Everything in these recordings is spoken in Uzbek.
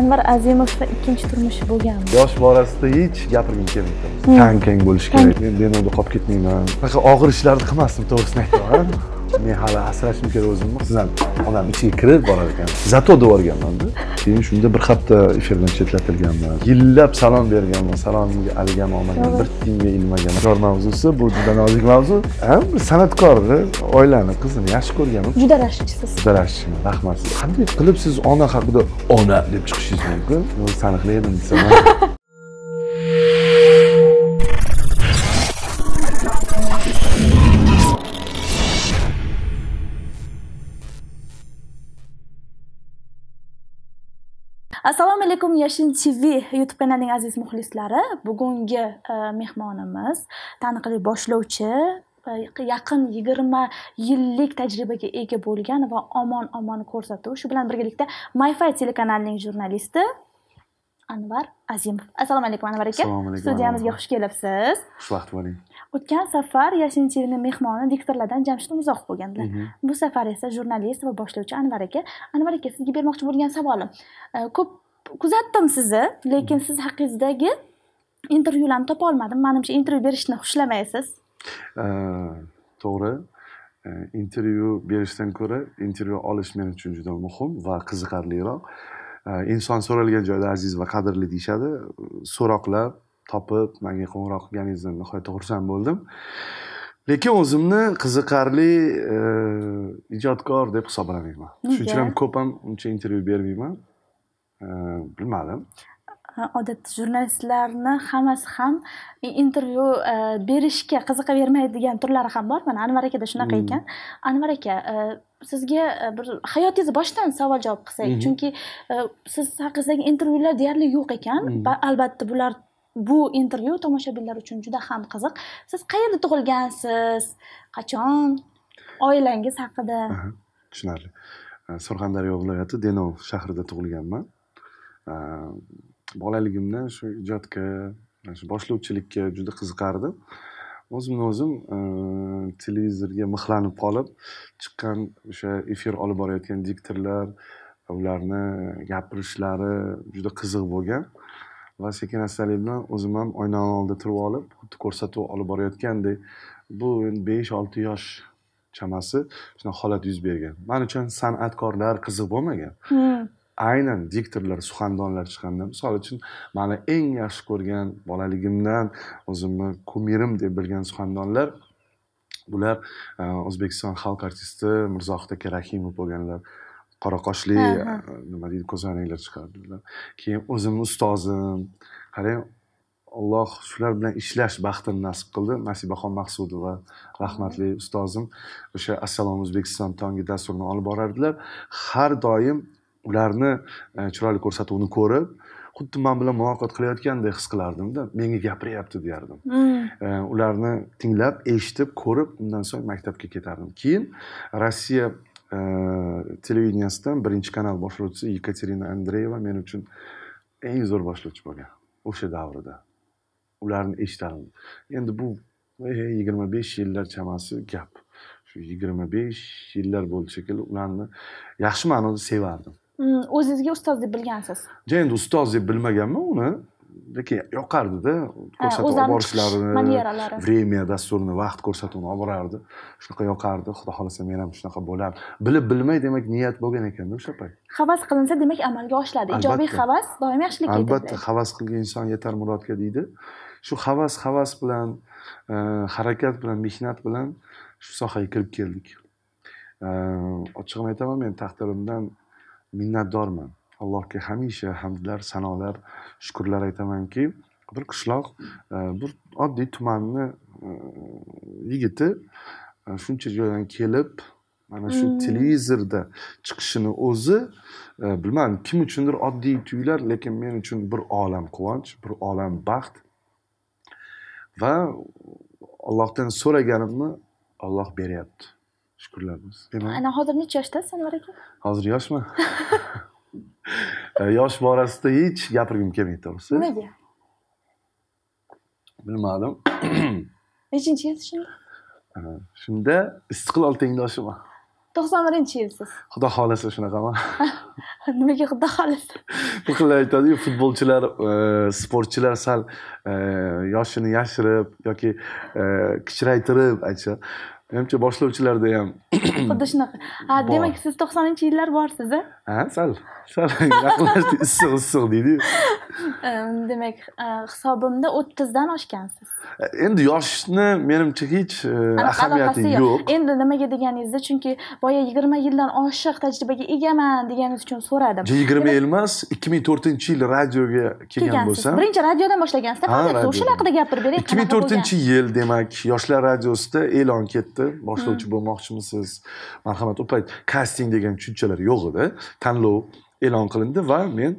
anvar azimovda ikkinchi turmushi bo'lganmi yosh borasida hech gapirgim kelmaydi kang hmm. keng bo'lishi kerak men benoda qolib ketmayman Faqat og'ir ishlarni qilmasdim to'g'risini aytaman men hali asrashim kerak o'zimni sizam onam ichiga kirib borar ekan zato deb yuborganmanda keyin shunda bir hafta efirdan chetlatilganman yillab salom berganman salomimga aligam olmagan bir tiyinga ilmagan ijod mavzusi bu juda nozik mavzu ham san'atkorni oilani qizini yaxshi ko'rganman juda rashkchisiz juda rashkchiman rahmat qanday qilib siz ona haqida ona deb chiqishingiz mumkin saniqli edim desam assalomu alaykum yashin tv youtube kanalining aziz muxlislari bugungi e, mehmonimiz taniqli boshlovchi e, yaqin yigirma yillik tajribaga ega bo'lgan va omon omon ko'rsatuv shu bilan birgalikda myfi telekanalining jurnalisti anvar azimov assalomu alaykum anvar aka assalomu alaykum studiyamizga xush kelibsiz xush vaqt bo'ling o'tgan safar yashin tvni mehmoni diktorlardan jamshid umrzoqov bo'lgandilar mhm. bu safar esa jurnalist va boshlovchi anvar aka anvar aka sizga bermoqchi bo'lgan savolim e, ko'p kuzatdim sizni lekin siz haqingizdagi intervyularni topolmadim manimcha intervyu berishni xushlamaysiz to'g'ri intervyu berishdan ko'ra intervyu olish men uchun juda muhim va qiziqarliroq inson so'ralgan joyda aziz va qadrli deyishadi so'roqlab topib manga qo'ng'iroq qilganingizdan nihoyatda xursand bo'ldim lekin o'zimni qiziqarli ijodkor deb hisoblamayman shuning uchun ham ko'p ham uncha intervyu bermayman Э, bilmadim odatda jurnalistlarni hammasi ham intervyu e, berishga qiziqavermaydigan turlari ham bor mana anvar akada shunaqa hmm. ekan anvar aka e, sizga e, bir hayotingizni boshidan savol javob qilsak mhm. chunki siz haqingizdagi intervyular deyarli yo'q ekan mhm. albatta bular bu intervyu tomoshabinlar uchun juda ham qiziq siz qayerda tug'ilgansiz qachon oilangiz haqida tushunarli surxondaryo viloyati denov shahrida tug'ilganman Э, bolaligimdan shu ijodga shu boshlovchilikka juda qiziqardim o'zimni o'zim э, televizorga mixlanib qolib chiqqan o'sha efir olib borayotgan diktorlar ularni gapirishlari juda qiziq bo'lgan va sekin astalik bilan o'zim ham oynani oldida turib olib xuddi ko'rsatuv olib borayotgandek bu endi besh olti yosh chamasi shunaqa holat yuz bergan man uchun san'atkorlar qiziq bo'lmagan hmm. aynan diktorlar suxandonlar chiqqanda misol uchun mani eng yaxshi ko'rgan bolaligimdan o'zimni kumirim deb bilgan suxandonlar bular e, o'zbekiston xalq artisti mirzohid aka rahimov bo'lganlar qoraqoshli e, nima deydi ko'zoynaklar chiqardilar keyin o'zimni ustozim qarang alloh shular bilan ishlash baxtini nasib qildi nasibaxon maqsudova rahmatli ustozim o'sha assalomu o'zbekiston tongi dasturini olib borardilar har doim ularni e, chiroyli ko'rsatuvni ko'rib xuddi man bilan muloqot qilayotgandek his qilardimda menga gapiryapti derdim hmm. e, ularni tinglab eshitib ko'rib undan so'ng maktabga ketardim keyin rossiya e, televideniyasidan birinchi kanal boshlovchisi yekaterina andreyeva men uchun eng zo'r boshlovchi bo'lgan o'sha davrida ularni eshitardim endi bu yigirma besh yillar chamasi gap shu yigirma besh yillar bo'ldi shekilli ularni yaxshi ma'noda sevardim o'zingizga ustoz deb bilgansiz endi ustoz deb bilmaganman uni lekin yoqardida ko'rsatib olib borishlarini manieralari время dasturini vaqt ko'rsatuvini olib borardi shunaqa yoqardi xudo xohlasa men ham shunaqa bo'lam bilib bilmay demak niyat bo'lgan ekanda o'sha payt havas qilinsa demak amalga oshiladi ijobiy havas doim yaxshilikka yetadi albatta havas qilgan inson yetar murodga deydi shu havas havas bilan e, harakat bilan mehnat bilan shu sohaga kirib keldik e, ochig'ini aytaman men taqdirimdan minnatdorman allohga hamisha hamdlar sanolar shukrlar aytamanki bir qishloq e, bir oddiy tumanni e, yigiti e, shuncha joydan kelib mana shu hmm. televizorda chiqishini o'zi bilmadim kim uchundir oddiy tuyular lekin men uchun bir olam quvonch bir olam baxt va allohdan so'raganimni olloh beryapti shukurlar bo'lsin ana hozir necha yoshda anvar aka hozir yoshman yosh Ne hech gapirgim kelmaydi to'g'risi nimaga bilmadim nechinchi yil shunda shunda istiqlol tengdoshiman to'qson birinchi halesi şuna kama. Demek ki xudo halesi. bu xil aytadiku futbolchilar e, sporçiler sal e, yoshini yashirib yoki e, kichraytirib aytishadi menimcha boshlovchilarda ham xuddi shunaqa ha demak siz to'qsoninchi yillar borsiz a ha sal sal issiq issiq deydi demak hisobimda o'ttizdan oshgansiz euh, endi yoshni menimcha hech e, ahamiyati yo'q endi nimaga deganingizda chunki boya yigirma yildan oshiq tajribaga egaman deganingiz uchun so'radim yigirma yil emas ikki ming to'rtinchi yil radioga kelgan bo'lsam birinchi radiodan boshlagansiz-da, faoliyatga o'sha haqida gapirib bering ikki ming to'rtinchi yil demak yoshlar radiosida e'lon ketdi hmm. boshlovchi bo'lmoqchimisiz marhamat u payt kasting degan tushunchalar yo'q edi tanlov e'lon qilindi va men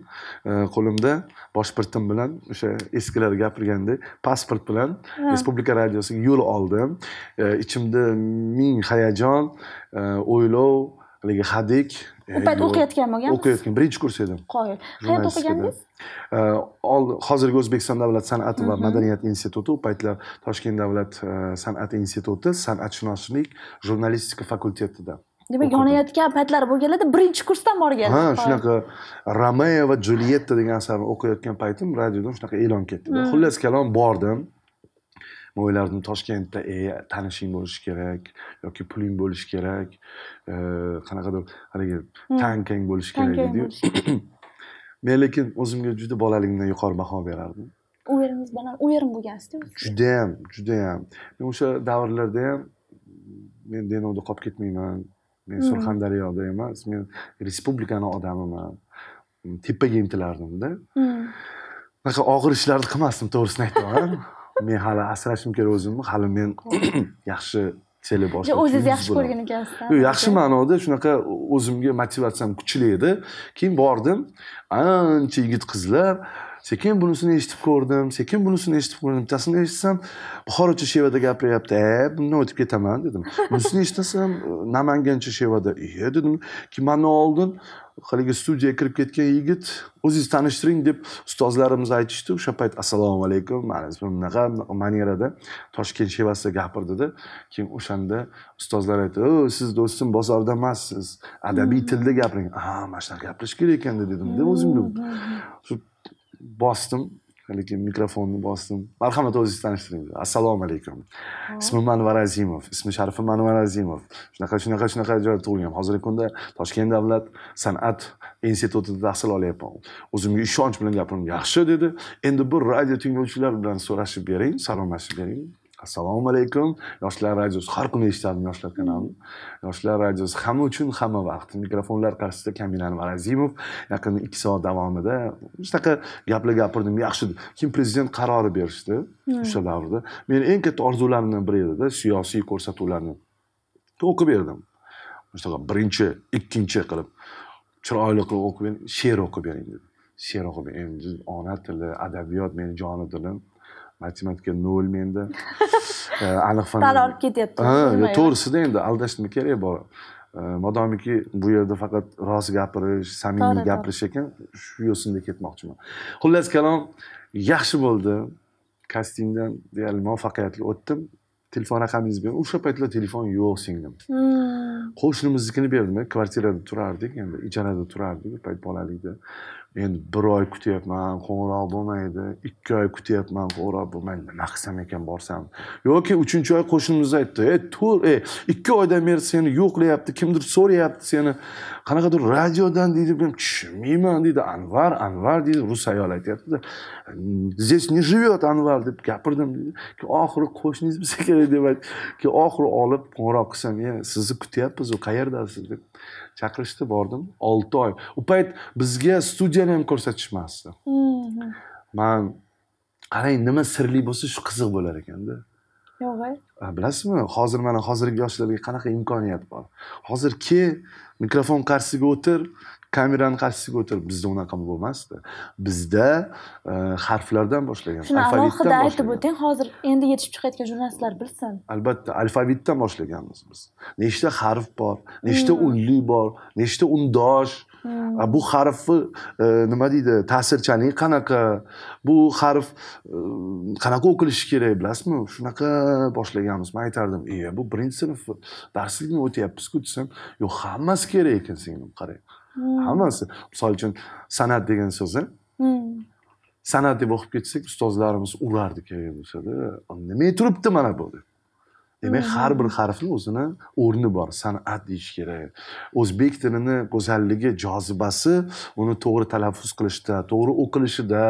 e, qo'limda boshpirtim bilan o'sha eskilar gapirgandek pasport bilan respublika radiosiga yo'l oldim e, ichimda ming hayajon e, o'ylov haligi hadik u payt o'qiyotgan bo'lgansiz o'qiyotgan birinchi kurs edim qoyil qayerda o'qigandingiz hozirgi o'zbekiston davlat san'ati va madaniyat instituti u paytlar toshkent davlat san'at instituti san'atshunoslik jurnalistika fakultetida demak yonayotgan paytlari bo'lganlarda birinchi kursdan borgan ha shunaqa romeo va julietta degan asarni o'qiyotgan paytim radiodan shunaqa e'lon ketdi hmm. xullas kalom bordim man o'ylardim toshkentda e tanishing bo'lishi kerak yoki puling bo'lishi kerak e, qanaqadir haligi hmm. tankang bo'lishi kerak ediyu men lekin o'zimga juda bolaligimdan yuqori baho berardim u yeringiz bilan u yerim bo'lgansiz judayam judayam men o'sha davrlarda ham men denovda qolib ketmayman men surxondaryoda mm. emas men respublikani odamiman mm, tepaga intilardimda unaqa og'ir ishlarni qilmasdim to'g'risini aytaman mm. men hali asrashim kerak o'zimni hali men yaxshi boshladim o'zingizni yaxshi ko'rgan ekansiz yo'q yaxshi ma'noda shunaqa o'zimga motivatsiyam kuchli edi keyin bordim ancha yigit qizlar sekin bunisini eshitib ko'rdim sekin bunisini eshitib ko'rdim bittasini eshitsam buxorocha shevada gapiryapti e bundan o'tib ketaman dedim bunisini eshitasam e, namangancha shevada iye dedim keyin mandan oldin haligi studiyaga kirib ketgan yigit o'zingiz tanishtiring deb ustozlarimiz aytishdi o'sha payt assalomu alaykum mana bunaqa manerada toshkent shevasida gapirdida keyin o'shanda ustozlar aytdi o siz do'stim bozorda emassiz adabiy hmm. tilda gapiring a mana shunaqa gapirish kerak ekanda dedimda o'zimga bosdim haligi mikrofonni bosdim marhamat o'zingizni tanishtiring assalomu alaykum ismim anvar azimov ismi sharifim anvar azimov shunaqa shunaqa shunaqa joyda tug'ilganman hozirgi kunda toshkent davlat san'at institutida tahsil olyapman o'zimga ishonch bilan gapirdim yaxshi dedi endi bir radio tinglovchilar bilan so'rashib bering salomlashib bering assalomu alaykum yoshlar radiosi har kuni eshitadi yoshlar kanalini yoshlar radiosi hamma uchun hamma vaqt mikrofonlar qarshisida kamina marazimov yaqin ikki soat davomida shunaqa gaplar gapirdim yaxshi keyin prezident qarori berishdi hmm. o'sha davrda meni eng katta orzularimdan biri edida siyosiy ko'rsatuvlarni o'qib berdim shunaqa birinchi ikkinchi qilib chiroyli qilib o'qib she'r o'qib bering dedi she'r o'qib ona tili adabiyot meni jonu dilim matematika nol menda aniq fan sal olib ketyapti ha to'g'risida endi aldashni kerak bor modomiki bu yerda faqat rost gapirish samimiy gapirish ekan shu yo'sinda ketmoqchiman xullas kalom yaxshi bo'ldi kastingdan deyarli muvaffaqiyatli o'tdim telefon raqamingizni bering o'sha paytlar telefon yo'q singlim hmm. qo'shnimiznikini berdim e, kvartirada turardik endi ijarada turardik u payt bolalikda endi bir oy kutyapman qo'ng'iroq bo'lmaydi ikki oy kutyapman qo'ng'iroq bo'lmaydi nima qilsam ekan borsam yoki uchinchi oy qo'shnimiz aytdi e to'rt e ikki oydan beri seni yo'qlayapti kimdir so'rayapti seni qanaqadir radiodan deydi men tushunmayman deydi anvar anvar deydi rus ayol aytyaptida здесь не живет anvar deb gapirdim deydi oxiri qo'shningiz bo'lsa kerak deb aytdi oxiri olib qo'ng'iroq qilsam sizni kutyapmiz u qayerdasiz deb chaqirishdi bordim olti oy u payt bizga studiyani ham ko'rsatishmasdi mm-hmm. man qarang nima sirli bo'lsa shu qiziq bo'lar ekanda yo'g'e bilasizmi hozir mana hozirgi yoshlarga qanaqa imkoniyat bor hozir kel mikrofon qarshisiga o'tir kamerani qarshisiga o'tirib bizda unaqa bo'lmasdi bizda e, harflardan boshlagan shuni alohida aytib o'ting hozir endi yetishib chiqayotgan jurnalistlar bilsin albatta alfavitdan boshlaganmiz biz nechta harf bor nechta hmm. unli bor nechta undosh hmm. bu harfni e, nima deydi ta'sirchanligi qanaqa bu harf e, qanaqa o'qilishi kerak bilasizmi shunaqa boshlaganmiz man aytardim e bu birinchi sinf darsligini o'tyapmizku desam yo'q hammasi kerak ekan singlim qarang hammasi misol uchun san'at degan so'zni hmm. san'at deb o'qib ketsak ustozlarimiz urardi kerak bo'lsada nimaga turibdi mana bu deb demak hmm. har bir harfni o'zini o'rni bor san'at deyish kerak o'zbek tilini go'zalligi jozibasi uni to'g'ri talaffuz qilishda to'g'ri o'qilishida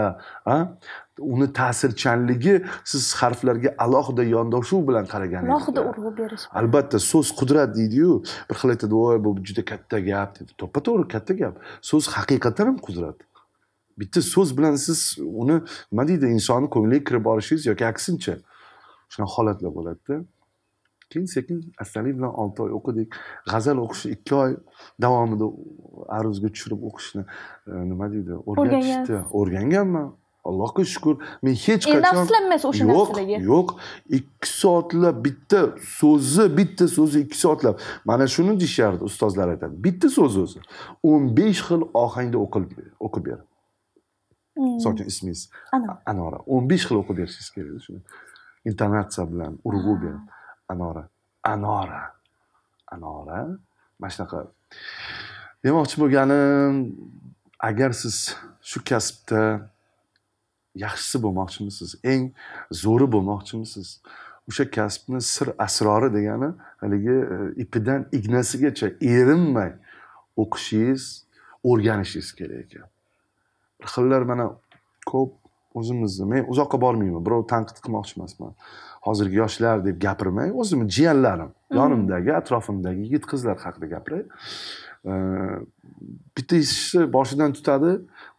uni ta'sirchanligi siz harflarga alohida yondashuv bilan qaraganingiz alohida urg'u berish albatta so'z qudrat deydiyu bir xil aytadi voy bu juda katta gap deb to'ppa to'g'ri katta gap so'z haqiqatdan ham qudrat bitta so'z bilan siz uni nima deydi insonni ko'ngliga kirib borishingiz yoki aksincha shunaqa holatlar bo'ladida keyin sekin astalik bilan olti oy o'qidik g'azal o'qishni ikki oy davomida aruzga tushirib o'qishni e, nima deydi o'rgatishdi o'rganganman allohga shukur men hech e, qachon nafslanmas o'sha narsalarga yo'q ikki soatlab bitta so'zi bitta so'zi ikki soatlab mana shuni deyishardi ustozlar aytadi bitta so'z o'zi o'n besh xil ohangda o'qib ber misol hmm. uchun ismingiz anora o'n besh xil o'qib berishingiz kerak shuni intonatsiya bilan urg'u ah. bilan anora anora anora mana shunaqa demoqchi bo'lganim agar siz shu kasbda yaxshisi bo'lmoqchimisiz eng zo'ri bo'lmoqchimisiz o'sha kasbni sir asrori degani haligi e, ipidan ignasigacha erinmay o'qishingiz o'rganishingiz kerak ekan bir xillar mana ko'p o'zimizni men uzoqqa bormayman birov tanqid qilmoqchi emasman hozirgi yoshlar deb gapirmay o'zimni jiyanlarim yonimdagi atrofimdagi yigit qizlar haqida gapiray bitta ishni boshidan tutadi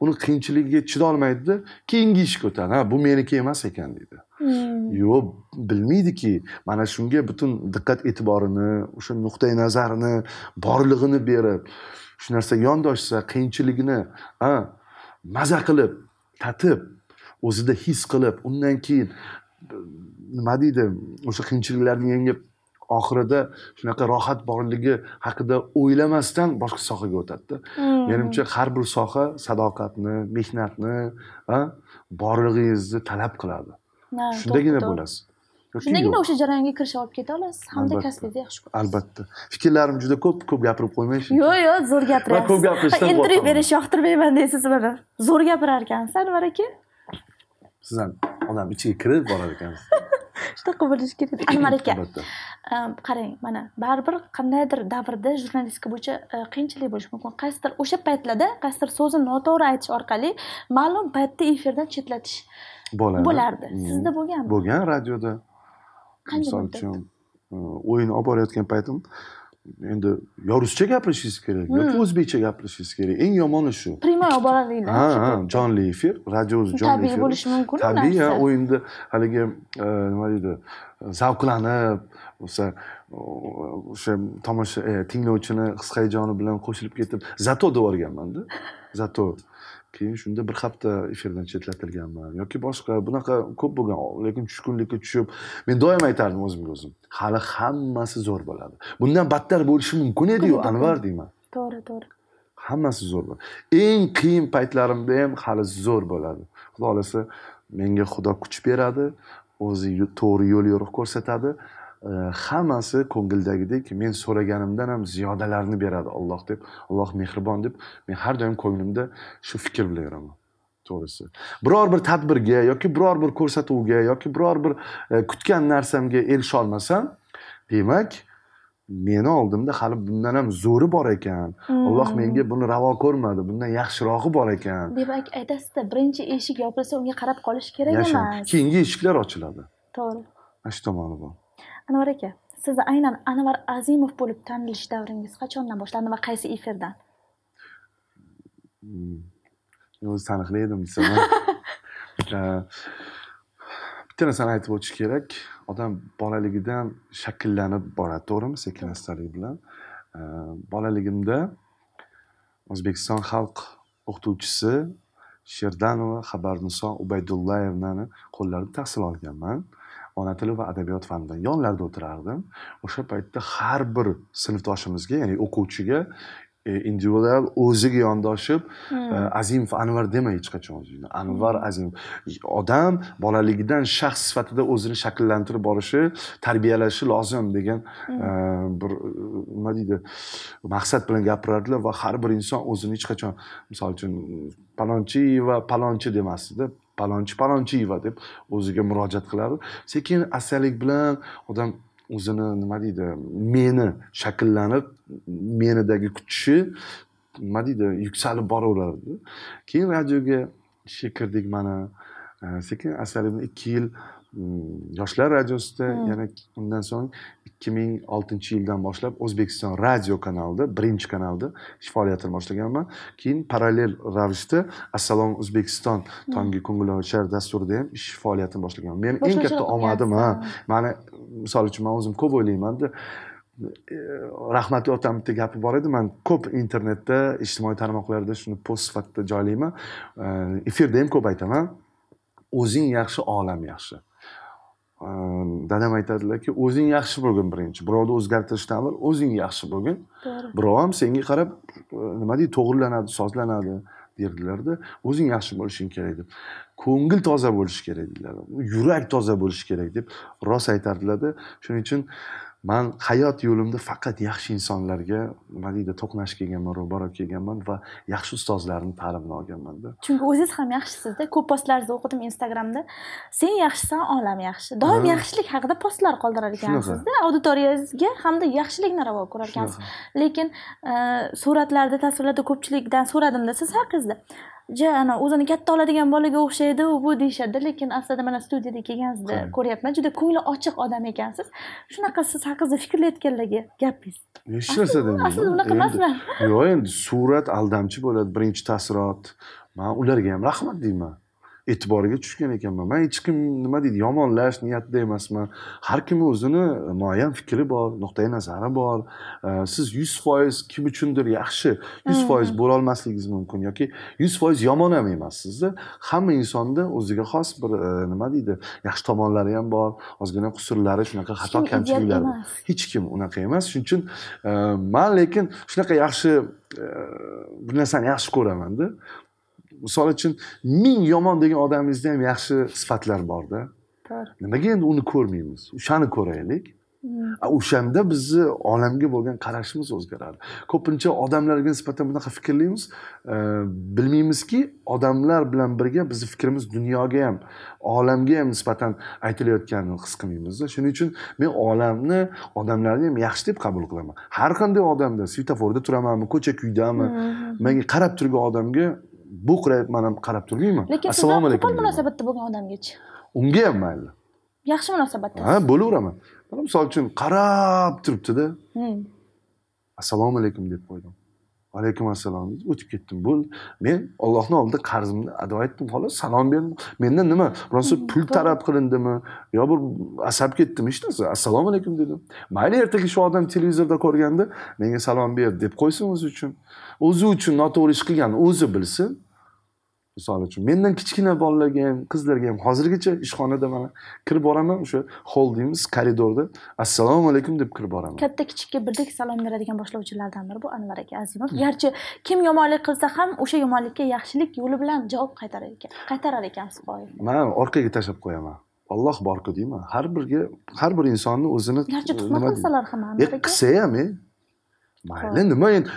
uni qiyinchiligiga chidolmaydida keyingi ishga o'tadi ha bu meniki emas ekan deydi hmm. yo'q bilmaydiki mana shunga butun diqqat e'tiborini o'sha nuqtai nazarini borlig'ini berib shu narsa yondoshsa qiyinchiligini maza qilib tatib o'zida his qilib undan keyin nima deydi o'sha qiyinchiliklarni yengib oxirida shunaqa rohat borligi haqida o'ylamasdan boshqa sohaga o'tadida hmm. menimcha har bir soha sadoqatni mehnatni va borlig'ingizni talab qiladi shundagina bo'lasiz shundagina o'sha jarayonga kirishib olib keta olasiz hamda kasbingizni yaxshi ko'rasiz albatta fikrlarim juda ko'p ko'p gapirib qo'ymang yo'q yo'q zo'r gapiryapsiz ko'p gapirishdan intervyu berishni yoqtirmayman deysiz mana zo'r gapirar ekansiz anvar aka siz ham odam ichiga kirib borar ekansiz shunaqa bo'lishi kerak anvar aka e, qarang mana baribir qandaydir davrda jurnalistika bo'yicha e, qiyinchilik bo'lishi mumkin qaysidir o'sha paytlarda qaysidir so'zni noto'g'ri aytish orqali ma'lum paytda efirdan chetlatish bo'lardi mm. sizda bo'lganmi bo'lgan radioda qancha misol uchun e, o'yin olib borayotgan paytim endi yo gapirishingiz kerak yoki o'zbekcha gapirishingiz kerak eng yomoni shu прямой boradilar ha ha jonli efir radio o'zi jonli efir bo'lishi mumkin tabiiy ha o'yinda haligi nima deydi zavqlanib o'sha o'sha tomosha tinglovchini his hayajoni bilan qo'shilib ketib zato deb yuborganmanda zato keyin shunda bir hafta efirdan chetlatilganman yoki boshqa bunaqa ko'p bo'lgan lekin tushkunlikka tushib men doim aytardim o'zimga o'zim hali hammasi zo'r bo'ladi bundan battar bo'lishi mumkin ediyu anvar deyman to'g'ri to'g'ri hammasi zo'r bo'ladi eng qiyin paytlarimda ham hali zo'r bo'ladi xudo xohlasa menga xudo kuch beradi o'zi to'g'ri yo'l yo'riq ko'rsatadi Э, hammasi ko'ngildagidek men so'raganimdan ham ziyodalarni beradi olloh deb alloh mehribon deb men har doim ko'nglimda shu fikr bilan yuraman to'g'risi biror bir tadbirga yoki biror bir ko'rsatuvga yoki biror bir e, kutgan narsamga erisholmasam demak meni oldimda hali bundan ham zo'ri bor ekan alloh hmm. menga buni ravo ko'rmadi bundan yaxshirog'i bor ekan demak aytasizda birinchi eshik yopilsa unga qarab qolish kerak emas keyingi eshiklar ochiladi to'g'ri mana shu tomoni bor anvar aka siz aynan anvar azimov bo'lib tanilish davringiz qachondan boshlandi va qaysi efirdan hmm. o'zi taniqli edim desam bitta narsani aytib o'tish kerak odam bolaligidan shakllanib boradi to'g'rimi sekin astalik bilan bolaligimda o'zbekiston xalq o'qituvchisi sherdanova xabarniso ubaydullayevnani qo'llarini tahsil olganman ona tili va adabiyot fanidan yonlarida o'tirardim o'sha paytda har bir sinfdoshimizga ya'ni o'quvchiga e, individual o'ziga yondoshib hmm. e, azimov anvar demay hech qachon o'zingni anvar hmm. azimov odam bolaligidan shaxs sifatida o'zini shakllantirib borishi tarbiyalashi lozim degan hmm. e, bir nima deydi maqsad bilan gapirardilar va har bir inson o'zini hech qachon misol uchun palonchi va palonchi demasdida palonchi palonchiyeva deb o'ziga murojaat qiladi sekin asallik bilan odam o'zini nima deydi meni shakllanib menidagi kuchi nima deydi yuksalib boraveradi keyin radioga ishga kirdik mana sekin asallik bilan ikki yil yoshlar radiosida hmm. yana undan so'ng ikki ming oltinchi yildan boshlab o'zbekiston radio kanalida birinchi kanalda faoliyatini boshlaganman keyin parallel ravishda assalom o'zbekiston hm. tonggi ko'ngil ochar dasturida ham ish faoliyatini boshlaganman meni eng katta omadim ha mani misol uchun man o'zim ko'p o'ylaymanda e, rahmatli otam bitta gapi bor edi man ko'p internetda ijtimoiy tarmoqlarda shuni post sifatida joylayman e, efirda ham ko'p aytaman o'zing yaxshi olam yaxshi Ehm, dadam aytadilarki o'zing yaxshi bo'lgin birinchi birovni o'zgartirishdan avval o'zing yaxshi bo'lgin birov ham senga qarab e, nima deydi to'g'rilanadi sozlanadi derdilarda o'zing yaxshi bo'lishing kerak deb ko'ngil toza bo'lishi kerak dedilar yurak toza bo'lishi kerak deb rost aytardilarda shuning uchun man hayot yo'limda faqat yaxshi insonlarga nima deydi to'qnash kelganman ro'baro kelganman va yaxshi ustozlarni ta'limini olganmanda chunki o'zingiz ham yaxshisizda ko'p postlaringizni o'qidim instagramda sen yaxshisan olam yaxshi doim yaxshilik haqida postlar qoldirar ekansizda auditoriyangizga hamda yaxshilikni ravo ko'rar ekansiz lekin suratlarda tasvirlarda ko'pchilikdan so'radimda siz haqingizda ja ana o'zini katta oladigan bolaga o'xshaydi u bu deyishadi lekin aslida mana studiyada kelganingizda ko'ryapman juda ko'ngli ochiq odam ekansiz shunaqa siz haqingizda fikrlayotganlarga gapingiz hech narsa demayman aslida unaqa emasman yo'q endi surat aldamchi bo'ladi birinchi taassurot man ularga ham rahmat deyman e'tiboriga tushgan ekanman man hech kim nima deydi yomonlash niyatida emasman har kimni o'zini muayyan fikri bor nuqtai nazari bor siz yuz foiz kim uchundir yaxshi yuz foiz bo'lolmasligingiz mumkin yoki yuz foiz yomon ham emassizda hamma insonni o'ziga xos bir e, nima deydi yaxshi tomonlari ham bor ozgina qusurlari shunaqa xato kamchiliklar hech kim unaqa emas shuning uchun e, man lekin shunaqa yaxshi e, bir narsani yaxshi ko'ramanda misol uchun ming yomon degan odamingizda ham yaxshi sifatlar borda nimaga endi uni ko'rmaymiz o'shani ko'raylik hmm. o'shanda bizni olamga bo'lgan qarashimiz o'zgaradi ko'pincha odamlarga nisbatan bunaqa fikrlaymiz e, bilmaymizki odamlar bilan birga bizni fikrimiz dunyoga ham olamga ham nisbatan aytilayotganini his qilmaymizda shuning uchun men olamni odamlarni ham yaxshi deb qabul qilaman har qanday odamda svetoforda turamanmi ko'cha kuydami hmm. menga qarab turgan odamga bu qilyapti man ham qarab turmayman lekin assalomu alaykum qo'pol munosabatda bo'lgan odamgachi unga ham mayli yaxshi munosabatda ha bo'laveraman misol uchun qarab turibdida hmm. assalomu alaykum deb qo'ydim alaykum assalom o'tib ketdim bo'ldi men ollohni oldida qarzimni ado etdim xolos salom berdim mendan nima rosa pul talab qilindimi yo bir asab ketdim hech narsa assalomu alaykum dedim mayli ertaga shu odam televizorda ko'rganda menga salom berdi deb qo'ysin o'zi uchun o'zi uchun noto'g'ri ish qilgan o'zi bilsin misol uchun mendan kichkina bolalarga ham qizlarga ham hozirgacha ishxonada mana kirib boraman o'sha hol deymiz koridorda assalomu alaykum deb kirib boraman katta kichikka birdek salom beradigan boshlovchilardan biri bu anvar aka azimov hmm. garchi kim yomonlik qilsa ham o'sha yomonlikka yaxshilik yo'li bilan javob qaytarar ekan qaytarar ekan man orqaga tashlab qo'yaman alloh borku deyman har birga har bir insonni o'zini garchi tuhmat qilsalar ham e, qilsa ham e mayli nima endi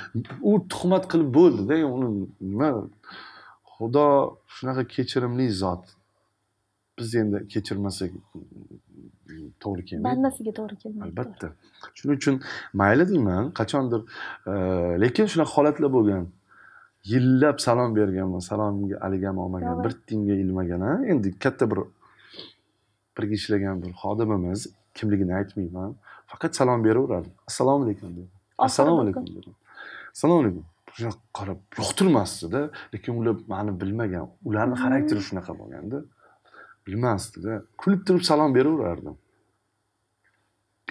u tuhmat qilib bo'ldida uni nima xudo shunaqa kechirimli zot biz endi kechirmasak to'g'ri kelmaydi bandasiga to'g'ri kelmaydi albatta shuning uchun mayli deyman qachondir e, lekin shunaqa holatlar bo'lgan yillab salom berganman salomimga aligam olmagan bir tiyinga ilmagan endi katta bir birga ishlagan bir xodimimiz kimligini aytmayman faqat salom beraveradi assalomu alaykum deydi assalomu alaykum assalomu alaykum shunaqa qarab yoqtirmasdida lekin ular mani bilmagan ularni xarakteri hmm. shunaqa bo'lganda bilmasdida kulib turib salom beraverardim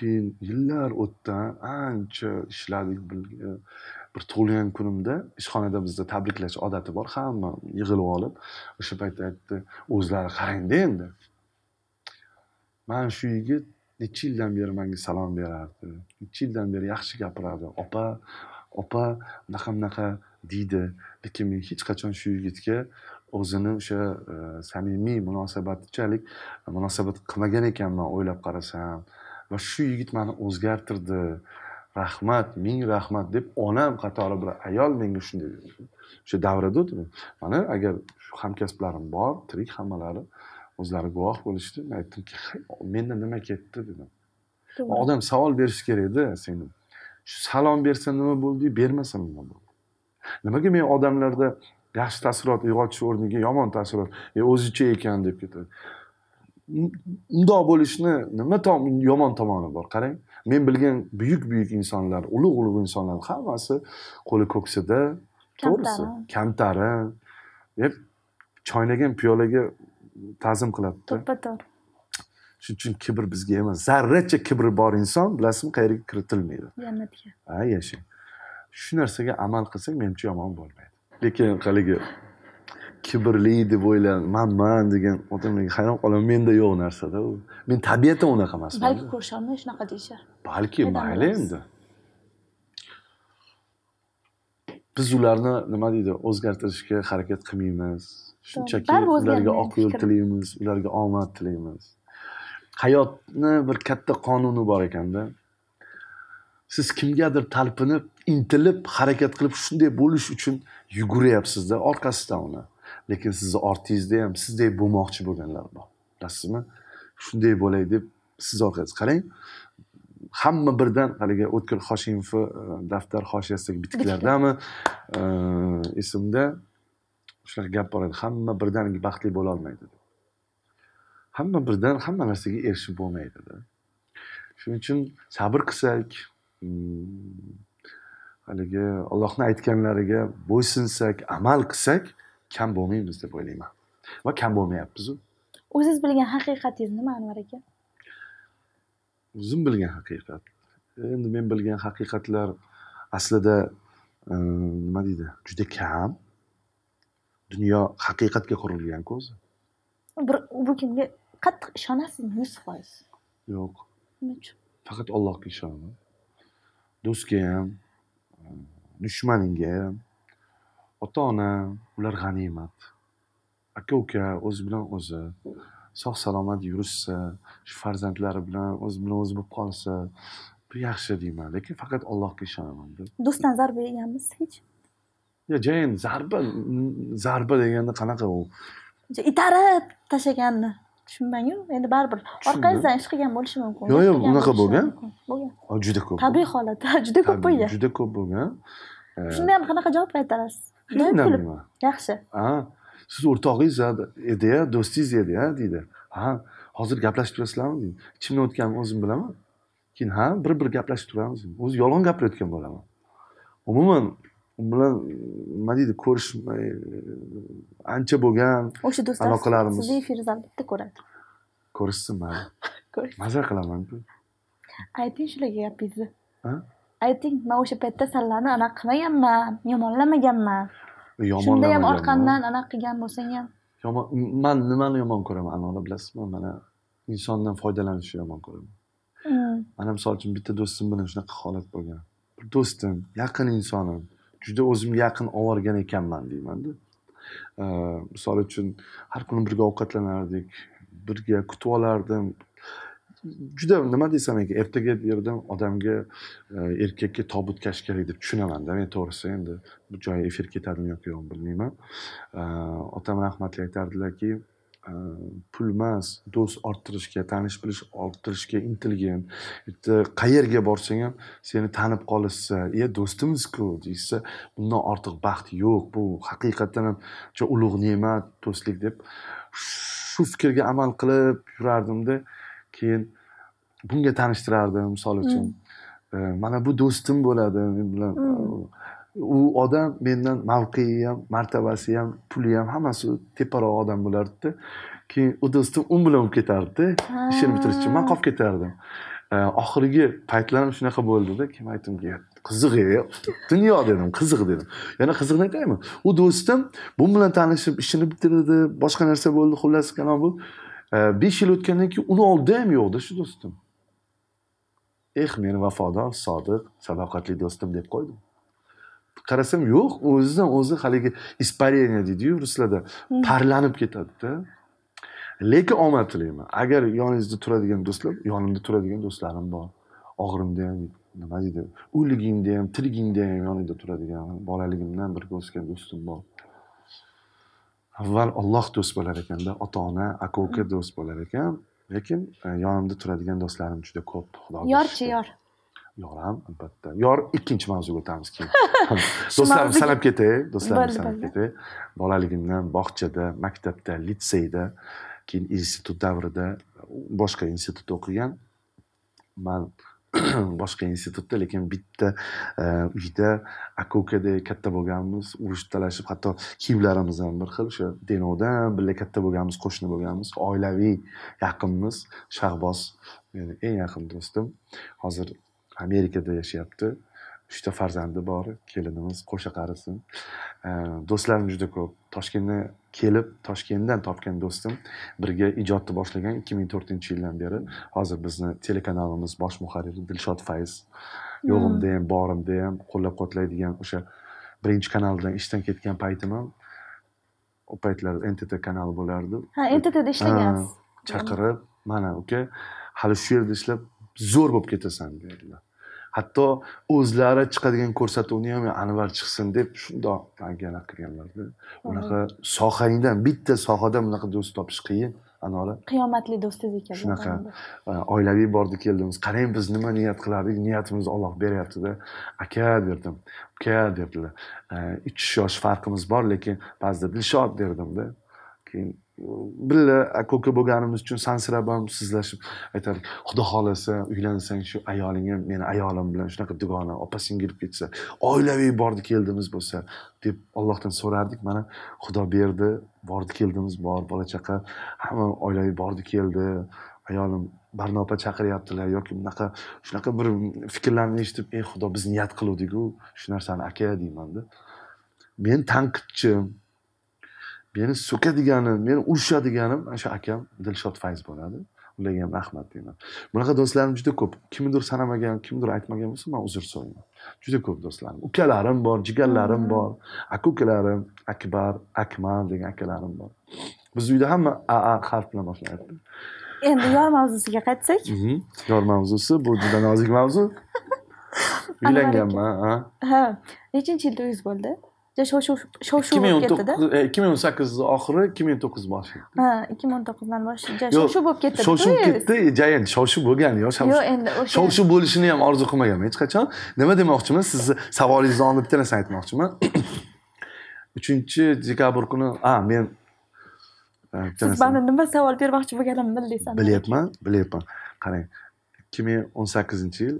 keyin yillar o'tdan ancha ishladik birga bir tug'ilgan kunimda ishxonada bizda tabriklash odati bor hamma yig'ilib olib o'sha paytda aytdi o'zlari qarangda endi mana shu yigit necha yildan beri manga salom berardi necha yildan beri yaxshi gapiradi opa opa unaqa bunaqa deydi lekin men hech qachon shu yigitga o'zini o'sha e, samimiy munosabatchalik munosabat qilmagan ekanman o'ylab qarasam va shu yigit mani o'zgartirdi rahmat ming rahmat deb onam qatori bir ayol menga shunday o'sha davrada o'tgan mana agar shu hamkasblarim bor tirik hammalari o'zlari guvoh bo'lishdi men aytdimki mendan nima ketdi dedim odam savol berishi kerakda seni salom bersa nima bo'ldi bermasa nima bo'ldi nimaga men odamlarda yaxshi taassurot uyg'otish o'rniga yomon taassurot e o'zicha ekan deb ketadi undoq bo'lishni nima yomon tomoni bor qarang men bilgan buyuk buyuk insonlar ulug' ulug' insonlar hammasi qo'li ko'ksida to'g'risi kamtarin e, choynagan piyolaga ta'zim qiladida to'ppa to'g'ri shuning uchun kibr bizga emas zarracha kibri bor inson bilasizmi qayerga kiritilmaydi jannatga ha yashang shu narsaga amal qilsak menimcha yomon bo'lmaydi lekin haligi kibrli deb o'ylan manman degan odamlarga hayron qolaman menda yo'q narsada u men tabiatan unaqa emasman balki ko'risholmay shunaqa deyishar balki mayli endi biz ularni nima deydi o'zgartirishga harakat qilmaymiz shunchaki ularga oq yo'l tilaymiz ularga omad tilaymiz hayotni bir katta qonuni bor ekanda siz kimgadir talpinib intilib harakat qilib shunday bo'lish uchun yuguryapsizda orqasidan uni lekin sizni ortingizda ham sizdek bo'lmoqchi bo'lganlar bor bilasizmi shunday bo'lay deb siz orqasiz qarang hamma birdan haligi o'tkir hoshimovni e, daftar hoshiyasidagi bitiklardami e, esimda shunaqa gap bor edi hamma birdaniga baxtli bo'lolmaydi deb hamma birdan hamma narsaga erishib bo'lmaydida shuning uchun sabr qilsak mm, haligi allohni aytganlariga bo'ysunsak amal qilsak kam bo'lmaymiz deb o'ylayman va kam bo'lmayapmizu o'ziz bilgan haqiqatingiz nima anvar aka o'zim bilgan haqiqat endi men bilgan haqiqatlar aslida e, nima deydi juda kam dunyo haqiqatga qurilganku o'zi bu kimga qattiq ishonasizmi yuz foiz yo'q nima uchun faqat ollohga ishonaman do'stga ham dushmaningga ham ota ona ular g'animat aka uka o'zi bilan o'zi sog' salomat yurishsa shu farzandlari bilan o'zi bilan o'zi bo'lib qolsa bu yaxshi deyman lekin faqat allohga ishonaman do'stdan zarba yeganmisiz hech yo jang zarba zarba deganda qanaqa u itarib tashlaganni tushunmang endi baribir orqangizdan ish qilgan bo'lishi mumkin yo'q yo'q unaqa bo'lgan bo'lgan juda ko'p tabiiy holat juda ko'p bo'lgan juda ko'p bo'lgan shunda ham qanaqa javob qaytarasiz yaxshi ha siz o'rtog'ingiz ediya do'stingiz edi a deydi ha hozir gaplashib turasizlarmi deydi ichimdan o'tganini o'zim bilaman keyin ha bir bir gaplashib turamiz o'zi yolg'on gapirayotgan bo'laman umuman u bilan nima deydi ko'rish ancha bo'lgan o'sha do'stlar aloqalarimiz sizni efirdan bitta ko'radi ko'rishsin mayli maza qilamanku ayting shularga gapingizni ayting man o'sha paytda sanlarni anaqa qilmaganman yomonlamaganman shunda ham orqamdan anaqa qilgan bo'lsang ham yomon man nimani yomon ko'raman anora bilasizmi mana insondan foydalanishni yomon ko'raman mm. mana misol uchun bitta do'stim bilan shunaqa holat bo'lgan bir do'stim yaqin insonim juda o'zimga yaqin olib olgan ekanman deymanda misol uchun har kuni birga ovqatlanardik birga kutib olardim juda nima desam ekan ertaga yerda odamga e, erkakka tobut kash kerak deb tushunamanda men to'g'risi endi bu joy efir ketadimi yoki yo'q bilmayman otam rahmatli aytardilarki Э, pulmas do'st orttirishga tanish bilish orttirishga intilgin bitta qayerga borsang ham seni tanib qolishsa e do'stimizku deyishsa bundan ortiq baxt yo'q bu haqiqatdan ham juda ulug' ne'mat do'stlik deb shu fikrga amal qilib yurardimda keyin bunga tanishtirardim misol uchun mm. mana bu do'stim bo'ladi men bilan mm. u odam mendan mavqei ham martabasi ham puli ham hammasi teparoq odam bo'lardida keyin u do'stim u um bilan olib ketardida ishini bitirish uchun man qolib ketardim oxirgi paytlarim shunaqa bo'ldida keyin aytdimki qiziq e dunyo dedim qiziq dedim yana qiziqni aytaymi u do'stim bu bilan tanishib ishini bitirdi boshqa narsa bo'ldi xullas kalom bu besh yil o'tgandan keyin uni oldida ham yo'qda shu do'stim eh meni vafodor sodiq sadoqatli do'stim deb qo'ydim qarasam yo'q o'zidan o'zi haligi испарение deydiyu ruslarda hmm. parlanib ketadida lekin omad tilayman agar yoningizda turadigan do'stlar yonimda turadigan do'stlarim bor og'rimda ham nima deydi o'ligingda ham tirigingda ham yoningda turadigan bolaligimdan birga o'sgan do'stim bor avval olloh do'st bo'lar ekanda ota ona aka uka do'st bo'lar ekan lekin e, yonimda turadigan do'stlarim juda ko'p xudoga yorchi yor yo'q ham albatta Yo'q, ikkinchi mavzuga o'tamiz keyin do'stlarim sanab ketay do'stlarim sanab ketay bolaligimdan bog'chada maktabda litseyda keyin institut davrida boshqa institutda o'qigan man boshqa institutda lekin bitta e, uyda aka ukadek katta bo'lganmiz urushib talashib hatto kiyimlarimiz ham bir xil o'sha denodan birga katta bo'lganmiz qo'shni bo'lganmiz oilaviy yaqinmiz shahboz meni eng yaqin do'stim hozir amerikada yashayapti uchta farzandi bor kelinimiz qo'sha qarisi do'stlarim juda ko'p toshkentga kelib toshkentdan topgan do'stim birga ijodni boshlagan ikki ming to'rtinchi yildan beri hozir bizni telekanalimiz bosh muharriri dilshod fayz yo'g'imda ham borimda ham qo'llab quvvatlaydigan o'sha birinchi kanaldan ishdan ketgan paytim ham u paytlar ntt kanali bo'lardi ha nttda ishlagansiz chaqirib mana uka hali shu yerda ishlab zo'r bo'lib ketasan dedilar hatto o'zlari chiqadigan ko'rsatuvni ham anvar chiqsin deb shundoq tangana qilganlarda unaqa sohangdan bitta sohadan bunaqa do'st topish qiyin anora qiyomatli do'stingiz ekan shunaqa e, oilaviy bordi keldimiz qarang biz nima niyat qilardik niyatimiz olloh beryaptida aka derdim uka derdilar e, uch yosh farqimiz bor lekin ba'zida dilshod derdimda keyin birga ko'ka bo'lganimiz uchun sansirab ham sizlashib aytardik xudo xohlasa uylansang shu ayolingam meni ayolim bilan shunaqa dugona opa singilib ketsa oilaviy bordi keldimiz bo'lsa deb ollohdan so'rardik mana xudo berdi bordi keldimiz bor bola chaqa hamma oilaviy bordi keldi ayolim barno opa chaqiryaptilar yoki bunaqa shunaqa bir fikrlarni eshitib ey xudo biz niyat qiluvdiku shu narsani aka deymanda men tanqidchi meni so'kadiganim meni urishadiganim ana shu akam dilshod fayz bo'ladi ularga ham rahmat deyman bunaqa do'stlarim juda ko'p kimnidir sanamagan kimnidir aytmagan bo'lsa man uzr so'rayman juda ko'p do'stlarim ukalarim bor jigarlarim mm-hmm. bor aka ukalarim akbar akmal degan akalarim bor bizni uyda hamma aa harf bilan boshlanadi endi yor mavzusiga qaytsak mm-hmm. yor mavzusi bu juda nozik mavzu uylanganman ha nechinchi yilda uyingiz bo'ldi shu bo'lib ketdida ikki ming o'n e, sakkizni oxiri ikki ming o'n to'qqiz boshi ha ikki ming o'n to'qqizdan boshlab shov bo'lib ketdi shov ketdi jang shov shuv bo'lgan yo'q yo'q endi o'sha shov bo'lishini ham orzu qilmaganman hech qachon nima demoqchiman sizni savolingizni olib bitta narsa aytmoqchiman uchinchi dekabr kuni a men e, siz mana nima savol bermoqchi bo'lganimni bilasizmi? bilyapman bilyapman qarang ikki ming o'n sakkizinchi yil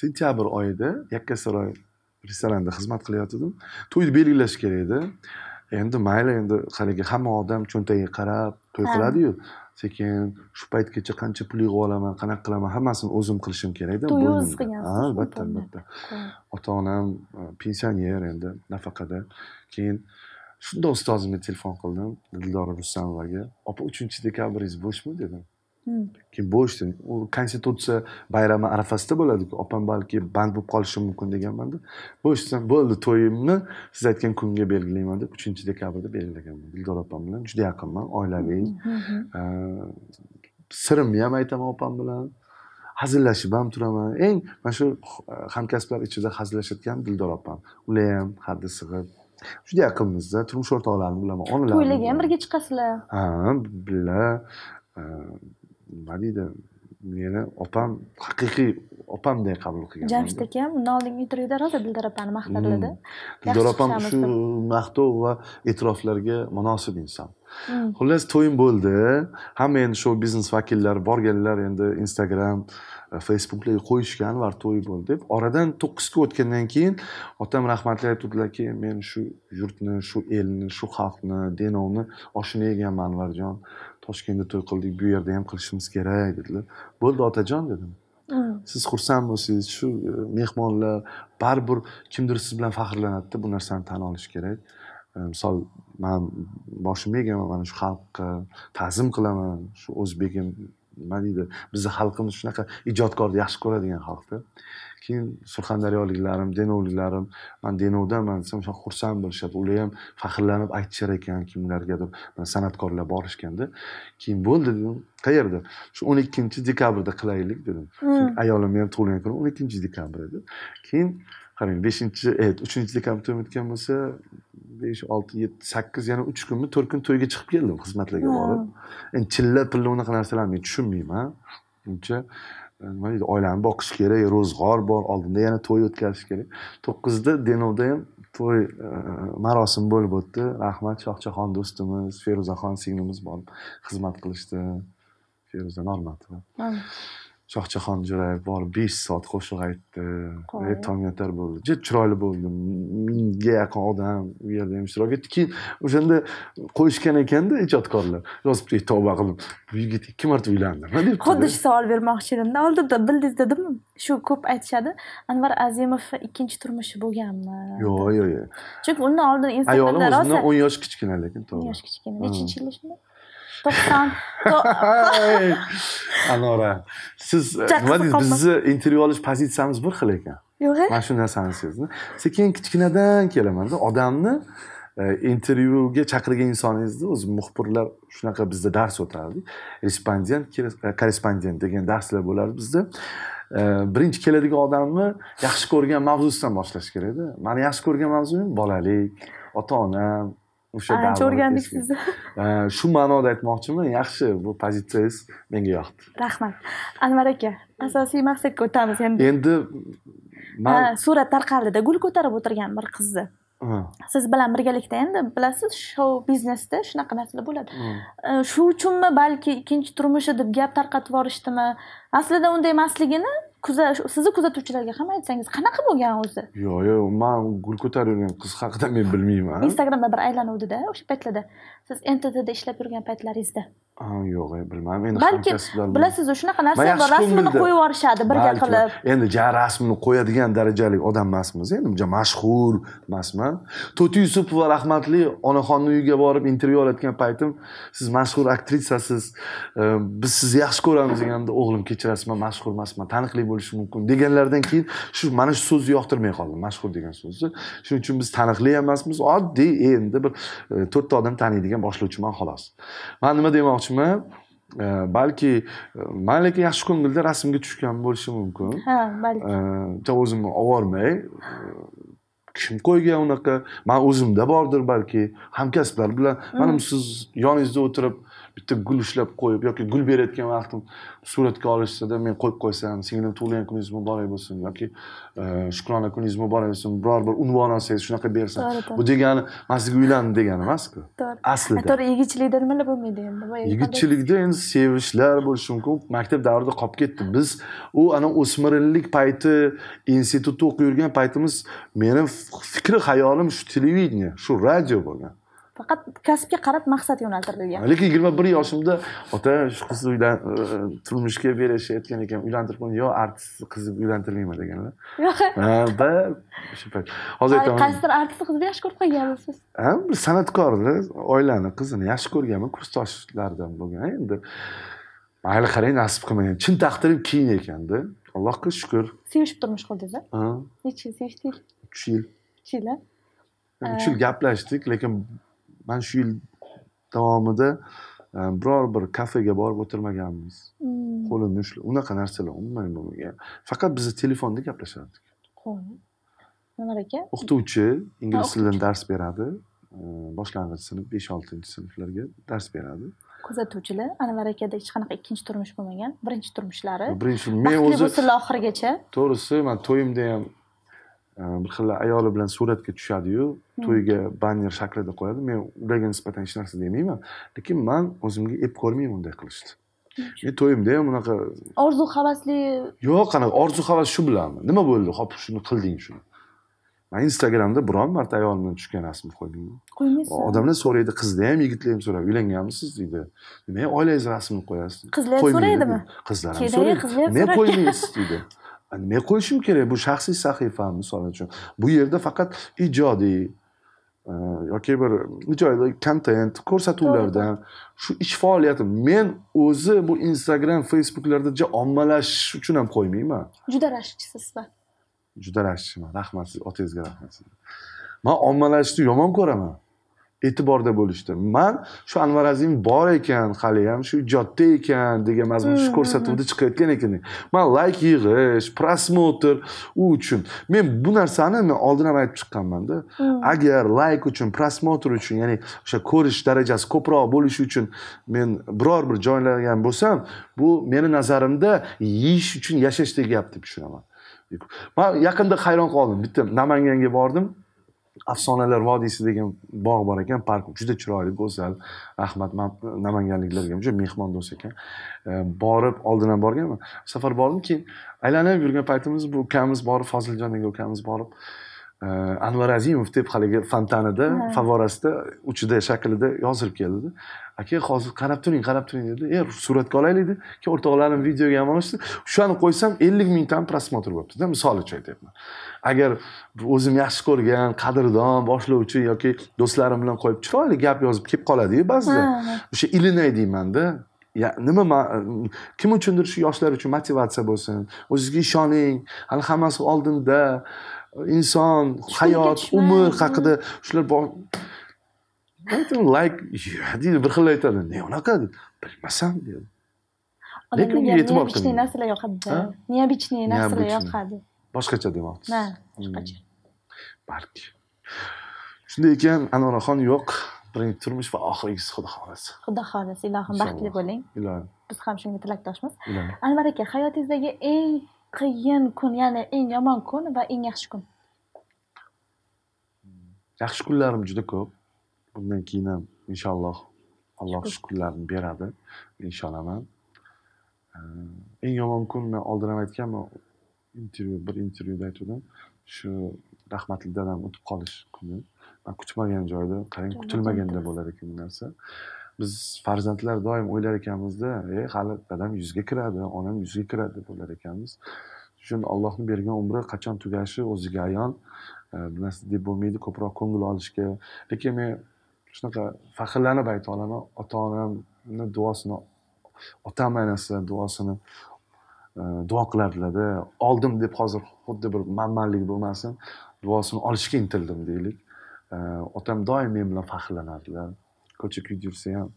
sentyabr oyida yakkasaroy restoranda xizmat qilayotgandim to'yni belgilash kerak edi endi mayli endi haligi hamma odam cho'ntagiga qarab to'y qiladiyu sekin shu paytgacha qancha pul yig'ib olaman qanaqa qilaman hammasini o'zim qilishim kerakda to'y o'z qilgansiz albatta albatta ota onam e, pensioner endi nafaqada keyin shunda ustozimga telefon qildim dildora rustamovaga opa uchinchi dekabringiz bo'shmi dedim Hmm. keyin bo'sh u konstitutsiya bayrami arafasida bo'ladiku opam balki band bo'lib qolishi mumkin deganmanda bo'sh desam bo'ldi to'yimni siz aytgan kunga belgilayman deb uchinchi dekabrda belgilaganman dildor opam bilan juda yaqinman oilaviy hmm, hmm, sirimni ham aytaman opam bilan hazillashib ham turaman eng mana shu e, hamkasblar ichida hazillashayotgan dildor opam ular ham haddi sig'ib juda yaqinmizda turmush o'rtoqlarim bilan onalarim to'ylarga ham birga chiqasizlar ha birga nima deydi meni opam haqiqiy opamday qabul qilgan jamshid aka bundan oldingi intervyuda rosa dildor opani maqtadiladi dildor hmm. opam shu maqtov va e'tiroflarga munosib inson hmm. xullas to'yim bo'ldi hamma endi shou biznes vakillari borganlar endi instagram e, facebooklarga qo'yishgan va to'y bo'ldi deb oradan to'qqiz kun o'tgandan keyin otam rahmatli aytuvdilarki men shu yurtni shu elni shu xalqni denovni oshini yeganman anvarjon toshkentda to'y qildik bu yerda ham qilishimiz kerak dedilar bo'ldi otajon dedim siz xursandmisiz shu e, mehmonlar baribir kimdir siz bilan faxrlanadida bu narsani tan olish kerak e, misol man boshim egaman mana shu xalqqa ta'zim qilaman shu o'zbegim nima deydi bizni xalqimiz shunaqa ijodkorni yaxshi ko'radigan xalqda keyin surxondaryoliklarim denovliklarim man denovdaman desam o'sha xursand bo'lishadi ular ham faxrlanib aytishar ekan kimlargadir san'atkorlar borishganda keyin bo'ldi dedim qayerda shu o'n ikkinchi dekabrda qilaylik dedim hmm. ayolimni ham tug'ilgan kuni o'n ikkinchi dekabr edi keyin qarang beshinchi uchinchi dekabr to'yim o'tgan bo'lsa besh olti yetti sakkiz yana uch kunmi to'rt kun to'yga chiqib keldim xizmatlarga borib hmm. endi chilla pilla unaqa narsalarni men tushunmayman uncha nima deydi oilani boqish kerak ro'zg'or bor oldinda yana to'y o'tkazish kerak to'qqizda denovda ham to'y e, marosim bo'lib o'tdi rahmat shohjahon do'stimiz feruzaxon singlimiz borib xizmat qilishdi feruza normatova shohjahon jo'rayev borib besh soat qo'shiq aytdi tongyotar bo'ldi juda chiroyli bo'ldi mingga yaqin odam u yerda ham ishtirok etdi keyin o'shanda qo'yishgan ekanda ijodkorlar yozibdi tavba qilib bu yigit ikki marta uylandim deb xuddi shu savol bermoqchi edimda oldinda bildingiz dedimmi shu ko'p aytishadi anvar azimovni ikkinchi turmushi bo'lganmi yo'q yo'q yo'q chunki undan oldin ayolim o'zidan o'n yosh kichkina lekin to'g'ri o'n yosh kichkina nechinchi hmm. yili shunda to'qson anora siz nima deysiz bizni intervyu olish pozitsiyamiz bir xil ekan yo'q mana shu narsani sezdim sekin kichkinadan kelamanda odamni e, intervyuga chaqirgan insoningizni o'zi muxbirlar shunaqa bizda dars o'tardik respondent e, korrespondent degan darslar bo'lardi bizda e, birinchi keladigan odamni yaxshi ko'rgan mavzusidan boshlash kerakda mani yaxshi ko'rgan mavzuim bolalik ota onam o'sha ancha o'rgandik sizni shu ma'noda aytmoqchiman yaxshi bu pozitsiyangiz menga yoqdi rahmat anvar aka asosiy maqsadga o'tamiz endi endi man surat tarqaldida gul ko'tarib o'tirgan bir qizni siz bilan birgalikda endi bilasiz shou biznesda shunaqa narsalar bo'ladi shu uchunmi balki ikkinchi turmushi deb gap tarqatib yuborishdimi aslida unday emasligini sizni kuzatuvchilarga ham aytsangiz qanaqa bo'lgan o'zi yo'q yo'q man gul yurgan qiz haqida men bilmayman instagramda bir aylanuvdida o'sha paytlarda siz nttda ishlab yurgan paytlaringizda yo'q bilmayman endi balki bilasizu shunaqa narsa bor rasmini qo'yib yuborishadi birga qilib endi ja rasmini qo'yadigan darajalik odam emasmiz endi ja mashhur emasman to'ti yusupova rahmatli onaxonni uyiga borib intervyu olayotgan paytim siz mashhur aktrisasiz e, biz sizni yaxshi ko'ramiz deganda o'g'lim kechirasiz man mashhur emasman taniqli bo'lishi mumkin deganlaridan keyin shu mana shu so'zni yoqtirmay qoldim mashhur degan so'zni shuning uchun biz taniqli emasmiz oddiy e, endi bir e, to'rtta odam taniydigan boshlovchiman xolos man nima demoqchiman e, balki man lekin yaxshi ko'ngilda rasmga tushgan bo'lishi mumkin ha balki o'zimni olvormay kim qo'ygan unaqa man o'zimda bordir balki hamkasblar bilan mm. mana siz yoningizda o'tirib bitta gul ushlab qo'yib yoki gul berayotgan vaqtim suratga olishsada men qo'yib qo'ysam singlim tug'ilgan kuningiz muborak bo'lsin yoki e, shukrona kuningiz muborak bo'lsin biror bir unvon olsangiz shunaqa bersam bu degani man sizga uylandim degani emasku aslida to'g'ri yigitchilikda nimalar bo'lmaydi endi yigitchilikda endi sevishlar bo'lishi mumkin maktab davrida qolib ketdi biz u ana o'smirinlik payti institutda o'qib yurgan paytimiz meni fikri xayolim shu televideniye shu radio bo'lgan faqat kasbga qarab maqsad yo'naltirilgan lekin yigirma bir yoshimda ota shu qizni uylan e, turmushga berishayotgan ekan uylantirib qo'ying yo artist qizi uylantirmayman deganlar va o'sha payt hozir aytaman qaysidir artist qizini yaxshi ko'rib qolganmisiz ha bir san'atkorni oilani qizini yaxshi ko'rganman kursdoshlardan bo'lgan endi mayli qarang nasib qilmagan chin taqdirim keyin ekanda allohga shukur sevishib turmush qildingiz necha yil sevishdingiz uch yil uch yil uch yil gaplashdik lekin mana shu yil davomida e, biror bir kafega borib o'tirmaganmiz hmm. qo'limni ushlab unaqa narsalar umuman bo'lmagan faqat bizni telefonda gaplashardik anvar aka o'qituvchi ingliz tilidan dars beradi e, boshlang'ich sinf besh oltinchi sinflarga dars beradi kuzatuvchilar anvar akada hech qanaqa ikkinchi turmush bo'lmagan birinchi turmushlari birinchi men o'zi oxirigacha to'g'risi man to'yimda ham Э, bir xil ayoli bilan suratga tushadiyu hm. to'yga banner shaklida qo'yadi men ularga nisbatan hech narsa demayman lekin man o'zimga ep ko'rmayman unday qilishni men to'yimda ham unaqa orzu havasli yo'q qanaqa orzu havas shu bilanmi nima bo'ldi hop shuni qilding shuni man instagramda biron marta ayolimdan tushgan rasmni qo'ydimmi qo'ymaysan odamlar so'raydi qizda ham yigitlar ham so'raydi uylanganmisiz deydi nimaga oilangizni rasmini qo'yasiz qizlar so'raydimi qizlar ham so'raydi nega qo'ymaysiz deydi nima qo'yishim kerak bu shaxsiy sahifam misol uchun bu yerda faqat ijodiy e, yoki bir ijodiy kontent ko'rsatuvlardan shu ish faoliyatim men o'zi bu instagram facebooklarda ommalashish uchun ham qo'ymayman juda rashkchisizmi juda rashkchiman rahmat sizga otangizga rahmat man ommalashishni yomon ko'raman e'tiborda bo'lishdi man shu anvar azim bor ekan haliyam shu ijodda ekan degan mazmun shu hmm, ko'rsatuvda hmm. chiqayotgan ekan man layk yig'ish просмотр u uchun men bu narsani men oldin ham aytib chiqqanmanda hmm. agar layk uchun просмотр uchun ya'ni o'sha ko'rish darajasi ko'proq bo'lishi uchun men biror bir joylagan bo'lsam bu meni nazarimda yeyish uchun yashashdek gap deb tushunaman man yaqinda hayron qoldim bitta namanganga bordim afsonalar vodiysi degan bog' bor ekan park juda chiroyli go'zal rahmat namanganliklarga juda mehmondo'st ekan e, borib oldin ham borganman bu safar bordim keyin aylanib yurgan paytimiz bu ukamiz borib foziljon degan ukamiz borib e, anvar azimov deb haligi fontanida favorasida uchida shaklida yozilib keldida aka hozir qarab turing qarab turing dedi e suratga olaylik dedi keyin o'rtoqlarim videoga ham olishdi o'shani qo'ysam ellik mingtan prosmotr bo'libdida misol uchun aytyapman agar o'zim yaxshi ko'rgan qadrdon boshlovchi yoki do'stlarim bilan qo'yib chiroyli gap yozib kelib qoladiyu ba'zida o'sha ilinay deymanda nima kim uchundir shu yoshlar uchun motivatsiya bo'lsin o'zizga ishoning hali hammasi oldinda inson hayot umr haqida shular bor aytdim like hadeb bir xil aytadi ne unaqa deb bilmasam dedi lekin unga yetib oldim обычный narsalar yoqadi необычный narsalar yoqadi boshqacha demoqchisiz ha boshqacha balki shunday ekan anvoraxon yo'q birinchi turmush va oxirgisi xudo xohlasa xudo xohlasa ilohim baxtli bo'ling ilohim biz ham shunga tilakdoshmiz anvar aka hayotingizdagi eng qiyin kun ya'ni eng yomon kun va eng yaxshi kun yaxshi kunlarim juda ko'p undan keyin ham inshaalloh alloh shukurlarni beradi ishonaman eng yomon kun man oldin ham aytganman intervyu bir intervyuda aytgandim shu rahmatli dadam o'tib qolish kuni man kutmagan joyda qarang kutilmaganda bo'lar ekan bu narsa biz farzandlar doim o'ylar ekanmizda e hali dadam yuzga kiradi onam yuzga kiradi deb o'ylar ekanmiz uchun allohni bergan umri qachon tugashi o'ziga ayon bu narsa deb bo'lmaydi ko'proq ko'ngil olishga lekin men shunaqa faxrlanib ayta olaman ota onamni duosini otam ayniqsa duosini duo qilardilarda oldim deb hozir xuddi bir manmanlik bo'lmasin duosini olishga intildim deylik e, otam doim men bilan faxrlanardilar ko'cha kuyda yursa ham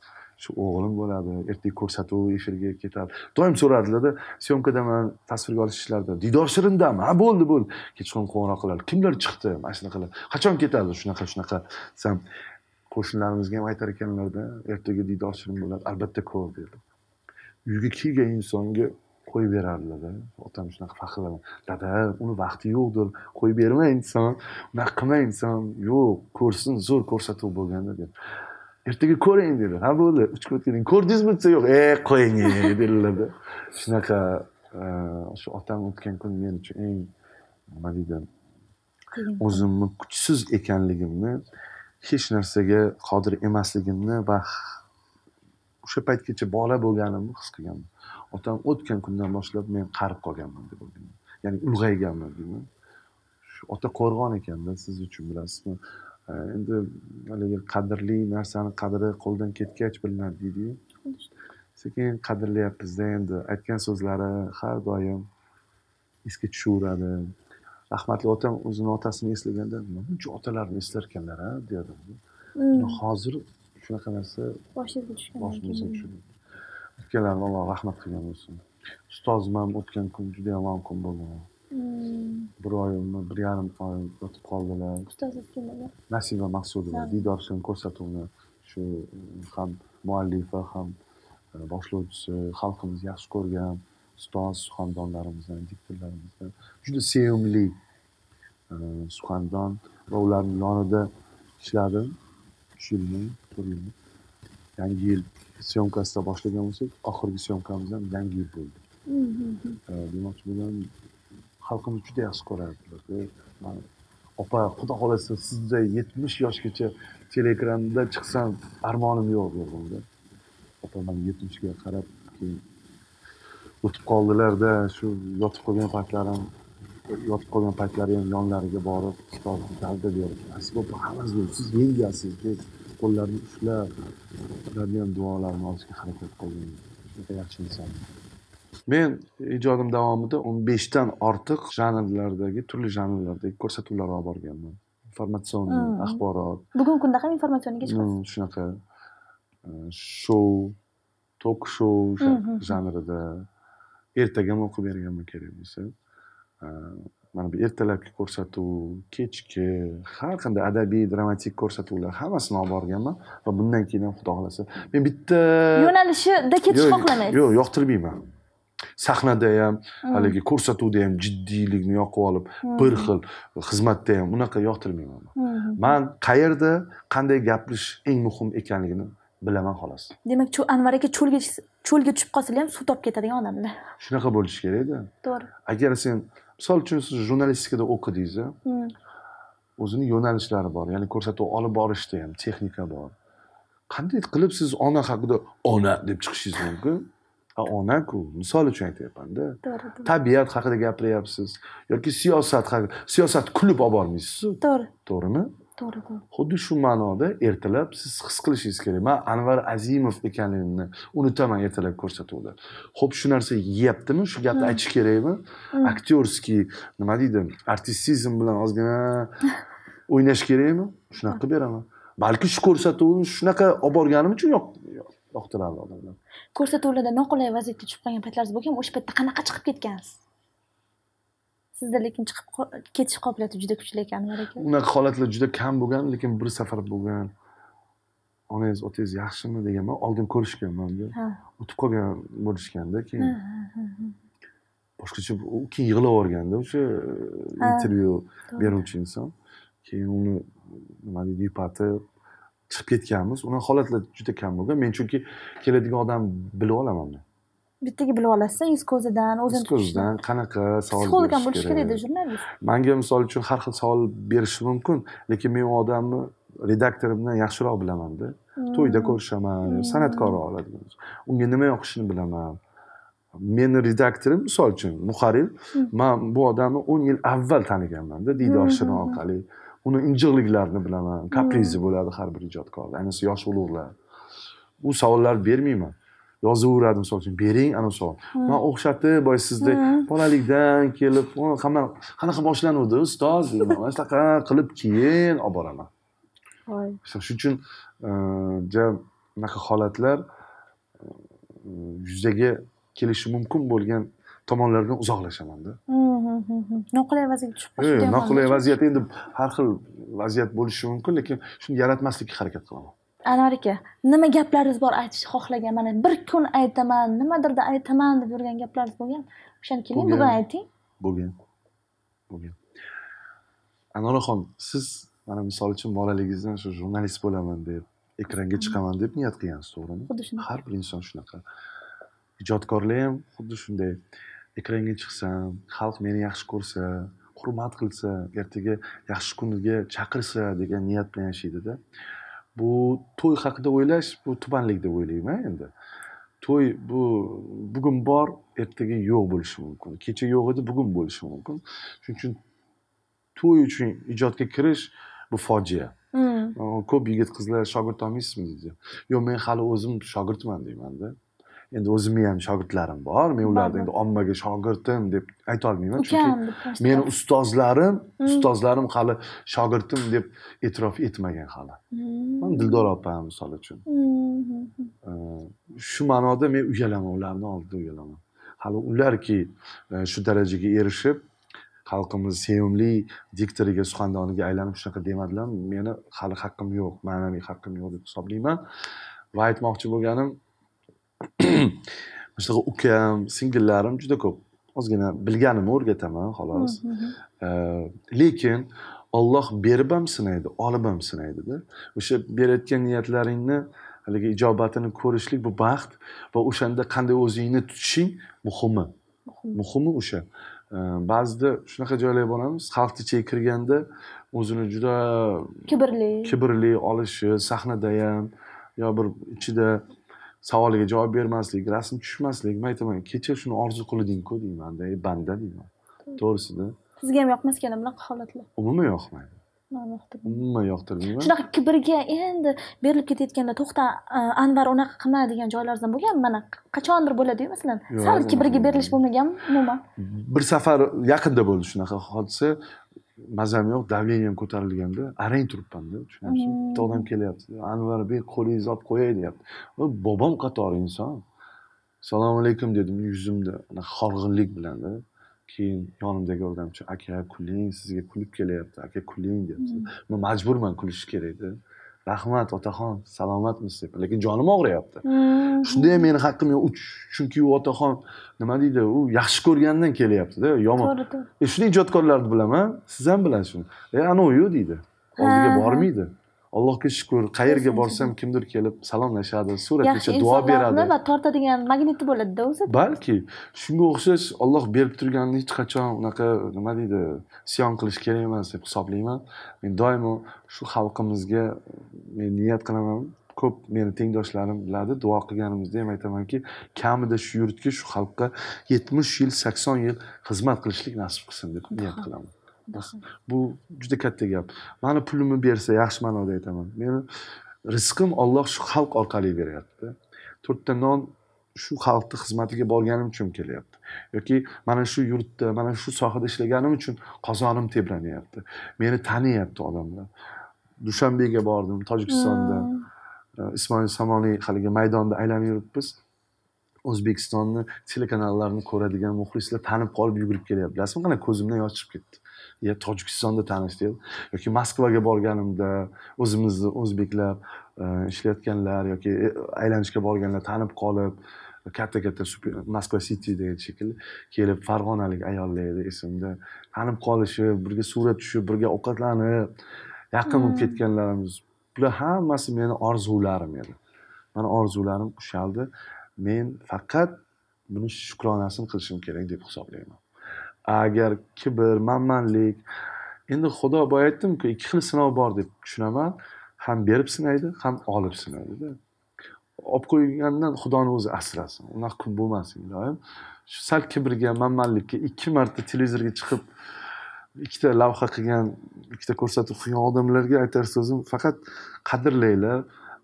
shu o'g'lim bo'ladi ertaga ko'rsatuv efirga ketadi doim syomkada syomkadaman tasvirga olish ishlarida diydor shirindami ha bo'ldi bo'ldi kechqurun qo'ng'iroq qiladi kimlar chiqdi mana shunaqalar qachon ketadi shunaqa shunaqa desam qo'shnilarimizga ham aytar ekanlarda ertaga diydor shirin bo'ladi albatta ko'r deb uyga kelgan insonga qo'yib berardilarda otam shunaqa faxrlanadi dada uni vaqti yo'qdir qo'yib bermang inson unaqa qilmang inson yo'q ko'rsin zo'r ko'rsatuv bo'lganda deb ertaga ko'ring dedi ha bo'ldi uch kun keyin ko'rdingizmi desa yo'q e qo'ying e, dedilarda shunaqa e, shu otam o'tgan kun men uchun eng nima deydi o'zimni kuchsiz ekanligimni hech narsaga qodir emasligimni va o'sha paytgacha bola bo'lganimni his qilganman otam o'tgan kundan boshlab men qarib qolganman deb o'ylayman ya'ni ulg'ayganman deyman ota qo'rg'on ekanda siz uchun bilasizmi e, endi haligi qadrli narsani qadri qo'ldan ketgach bilinadi deydiyu sekin qadrlayapmizda endi aytgan so'zlari har doim esga tushaveradi rahmatli otam o'zini otasini eslaganda nima buncha otalarni eslarkanlar a derdim hmm. hozir shunaqa narsa boshimizga tushgan boshimizga tushgan alloh rahmat qilgan bo'lsin ustozim ham o'tgan kun juda yomon kun bo'lgan hmm. bir oyimi bir yarim oy yotib qoldilar ustoz kim nasiba maqsudova diydor sen ko'rsatuvni shu ham muallifi ham e, boshlovchisi xalqimiz yaxshi ko'rgan ustoz suxandonlarimizdan diktorlarimizdan juda sevimli e, suxandon va ularni yonida ishladim uch yilmi to'rt yilmi yangi yil syomkasida boshlagan bo'lsak oxirgi syomkamiz ham yangi yil bo'ldi mm-hmm. e, demoqchi bo'lganim xalqimiz juda yaxshi ko'rardilar opa xudo xohlasa sizday yetmish yoshgacha teleekranda chiqsam armonim yo'q derdim opa man yetmishga qarab keyin o'tib qoldilarda shu yotib qolgan paytlarim yotib qolgan paytlari ham yonlariga borib ustoz dalda berib asbob havas siz yengasiz deb qo'llarini ushlab ularni ham duolarini olishga harakat qildim juda yaxshi inson men ijodim davomida o'n beshdan ortiq janrlardagi turli janrlardagi ko'rsatuvlar olib borganman informatsion hmm. axborot bugungi kunda ham informatsionaga chiqasiz hmm, shunaqa shou tok shou janrida ertaga ham o'qib berganman kerak bo'lsa mana bu ertalabki ko'rsatuv kechki har qanday adabiy dramatik ko'rsatuvlar hammasini olib borganman va bundan keyin ham xudo xohlasa men bitta yo'nalishida ketishni xohlamaysiz yo'q yoqtirmayman sahnada ham hmm. haligi ko'rsatuvda ham jiddiylikni yoqib olib hmm. bir xil xizmatda ham unaqa yoqtirmayman hmm. man qayerda qanday gapirish eng muhim ekanligini bilaman xolos demak anvar aka cho'lga cho'lga tushib qolsalar ham suv topib ketadigan odamlar shunaqa bo'lishi kerakda to'g'ri agar sen misol uchun siz jurnalistikada o'qidingiz o'zini yo'nalishlari bor ya'ni ko'rsatuv olib borishda ham texnika bor qanday qilib siz ona haqida ona deb chiqishingiz mumkin onaku misol uchun aytyapmanda to'g'ri tabiat haqida gapiryapsiz yoki siyosat haqida siyosat kulib olib bormaysizu to'g'ri to'g'rimi to'g'ri xuddi shu ma'noda ertalab siz his qilishingiz kerak man anvar azimov ekanligimni unutaman ertalab ko'rsatuvda ho'p shu narsa yeyaptimi shu gapni hmm. aytish kerakmi hmm. aktyorskiy nima deydi artistizm bilan ozgina o'ynash kerakmi shunaqa qilib beraman balki shu ko'rsatuvni shunaqa olib borganim uchun yoqtiradi odamlar ko'rsatuvlarda noqulay vaziyatga tushib qolgan paytlaringiz bo'lganmi o'sha paytda qanaqa chiqib ketgansiz sizda lekin chiqib ketish qobiliyati juda kuchli ekan ekan unaqa holatlar juda kam bo'lgan lekin bir safar bo'lgan onangiz otangiz yaxshimi deganman oldin ko'rishganman ko'rishganmanda o'tib qolgan bo'lishganda keyin boshqacha keyin yig'lab yuborganda o'sha intervyu beruvchi inson keyin uni nima deydi yupatib chiqib ketganmiz unaqa holatlar juda kam bo'lgan men chunki keladigan odam bilib olaman bittaga bilib olasiz yuz ko'zidan o'zini yuz ko'zidan qanaqa savol psixolog ham bo'lish kerakda jurnalist manga misol uchun har xil savol berishi mumkin lekin men u odamni redaktorimdan yaxshiroq bilamanda hmm. to'yda ko'rishaman hmm. san'atkor oladigan unga nima yoqishini bilaman meni redaktorim misol uchun muharrir hmm. man bu odamni o'n yil avval taniganmanda diydor shirin orqali uni injiqliklarini bilaman kaprizi bo'ladi har bir ijodkorda ayniqsa yosh ulug'lar u savollar bermayman yozaveradi misol uchun bering ana misol man o'xshatib boya sizni bolalikdan kelib hamma qanaqa boshlanuvdi ustoz deyman mana shunaqa qilib keyin olib boraman shuning uchun e, juda bunaqa holatlar e, yuzaga kelishi mumkin bo'lgan tomonlardan uzoqlashamanda noqulay vaziyatga tushib qolish noqulay vaziyat endi har xil vaziyat bo'lishi mumkin lekin shuni yaratmaslikka harakat qilaman anvar aka nima gaplaringiz bor aytishni xohlagan mana bir kun aytaman nimadirda aytaman deb yurgan gaplaringiz bo'lgan o'shani keling bugun ayting bo'lgan bo'lgan anoraxon siz mana misol uchun bolaligingizdan shu jurnalist bo'laman deb ekranga chiqaman deb niyat qilgansiz to'g'rimi xuddi shunday har bir inson shunaqa ijodkorlar ham xuddi shunday ekranga chiqsam xalq meni yaxshi ko'rsa hurmat qilsa ertaga yaxshi kuniga chaqirsa degan niyat bilan yashaydida bu to'y haqida o'ylash bu tubanlik deb o'ylayman endi to'y bu bugun bor ertaga yo'q bo'lishi mumkin kecha yo'q edi bugun bo'lishi mumkin shuning uchun to'y uchun ijodga kirish bu fojia hmm. ko'p yigit qizlar shogird olmaysizmi deydi yo'q men hali o'zim shogirdman deymanda endi o'zimni ham shogirdlarim bor men ularni endi ommaga shogirdim deb aytolmayman chunki meni ustozlarim hmm. ustozlarim hali shogirdim deb e'tirof etmagan hali hmm. dildor opa misol uchun hmm, shu ma'noda men uyalaman ularni oldida uyalaman hali ularki e, shu darajaga erishib xalqimiz sevimli diktoriga suxandoniga aylanib shunaqa demadilar meni hali haqqim yo'q ma'naviy haqqim yo'q deb hisoblayman va aytmoqchi bo'lganim mana shunaqa ukam singillarim juda ko'p ozgina bilganimni o'rgataman xolos mm-hmm, mm-hmm. lekin olloh berib ham sinaydi olib ham sinaydida o'sha berayotgan niyatlaringni haligi ijobatini ko'rishlik bu baxt va o'shanda qanday o'zingni tutishing muhimi muhimi o'sha ba'zida shunaqa joylarga boramiz xalqni ichiga kirganda o'zini juda kibrli kibrli olishi ham yo bir ichida savoliga javob bermaslik rasm tushmaslik man aytaman kecha shuni orzu qilidingku deyman banda deyman to'g'risida sizga ham yoqmas ekan bunaqa holatlar umuman yoqmaydi umuman yoqtirmayman shunaqa kibrga endi berilib ketayotganda to'xta anvar unaqa qilma degan joylaringizdan bo'lganmi mana qachondir bo'ladiyu masalan sal kibrga berilish bo'lmaganmi umuman bir safar yaqinda bo'ldi shunaqa hodisa mazam yo'q давлением ko'tarilganda arang turibmanda tushunyapsizmi bitta odam kelyapti bek qo'lingizni olib qo'yay deyapti bobom qatori inson assalomu alaykum dedim yuzimda horg'inlik bilanda keyin yonimdagi odamchi aka kuling sizga kulib kelyapti aka kuling deyapti man majburman kulish kerakda rahmat otaxon salomatmisiz deb lekin jonim og'riyapti shunda ham meni haqqim yo'q chunki u otaxon nima deydi u yaxshi ko'rgandan kelyaptida yomon e, shuni ijodkorlarni bilaman siz ham bilasiz shuni e anaviyu deydi oldiga bormaydi allohga shukur qayerga borsam kimdir kelib salomlashadi suratgacha duo beradi va tortadigan magniti bo'ladida o'zi balki shunga o'xshash olloh berib turganini hech qachon unaqa nima deydi siyon qilish kerak emas deb hisoblayman men doimo shu xalqimizga men niyat qilaman ko'p meni tengdoshlarim biladi duo qilganimizda ham aytamanki kamida shu yurtga shu xalqqa yetmish yil sakson yil xizmat qilishlik nasib qilsin deb niyat qilaman bu juda katta gap mani pulimni bersa yaxshi ma'noda aytaman meni rizqim olloh shu xalq orqali beryapti to'rtta non shu xalqni xizmatiga borganim uchun kelyapti yoki mana shu yurtda mana shu sohada ishlaganim uchun qozonim tebranyapti meni taniyapti odamlar dushanbega bordim tojikistonda hmm. ismoil somoniy haligi maydonda aylanib yuribmiz o'zbekistonni telekanallarini ko'radigan muxlislar tanib qolib yugurib kelyapti bilasizmi qana ko'zimdan yosh chiqib ketdi tojikistonda tanishdik yoki moskvaga borganimda o'zimizni o'zbeklar e, ishlayotganlar yoki e, aylanishga borganlar tanib qolib katta katta moskva city degan shekilli kelib farg'onalik ayollar edi esimda tanib qolishib birga surat tushib birga ovqatlanib yaqin bo'lib hmm. ketganlarimiz bular hammasi meni orzularim edi mani orzularim ushaldi men faqat buni shukronasini qilishim kerak deb hisoblayman agar kibr manmanlik endi xudo boya aytdimku ikki xil sinov bor deb tushunaman ham berib sinaydi ham olib sinaydida olib qo'ygandan xudoni o'zi asrasin unaqa bo'lmasin iloyim shu sal kibrga manmanlikka ikki marta televizorga chiqib ikkita lavha qilgan ikkita ko'rsatuv qilgan odamlarga aytar so'zim faqat qadrlanglar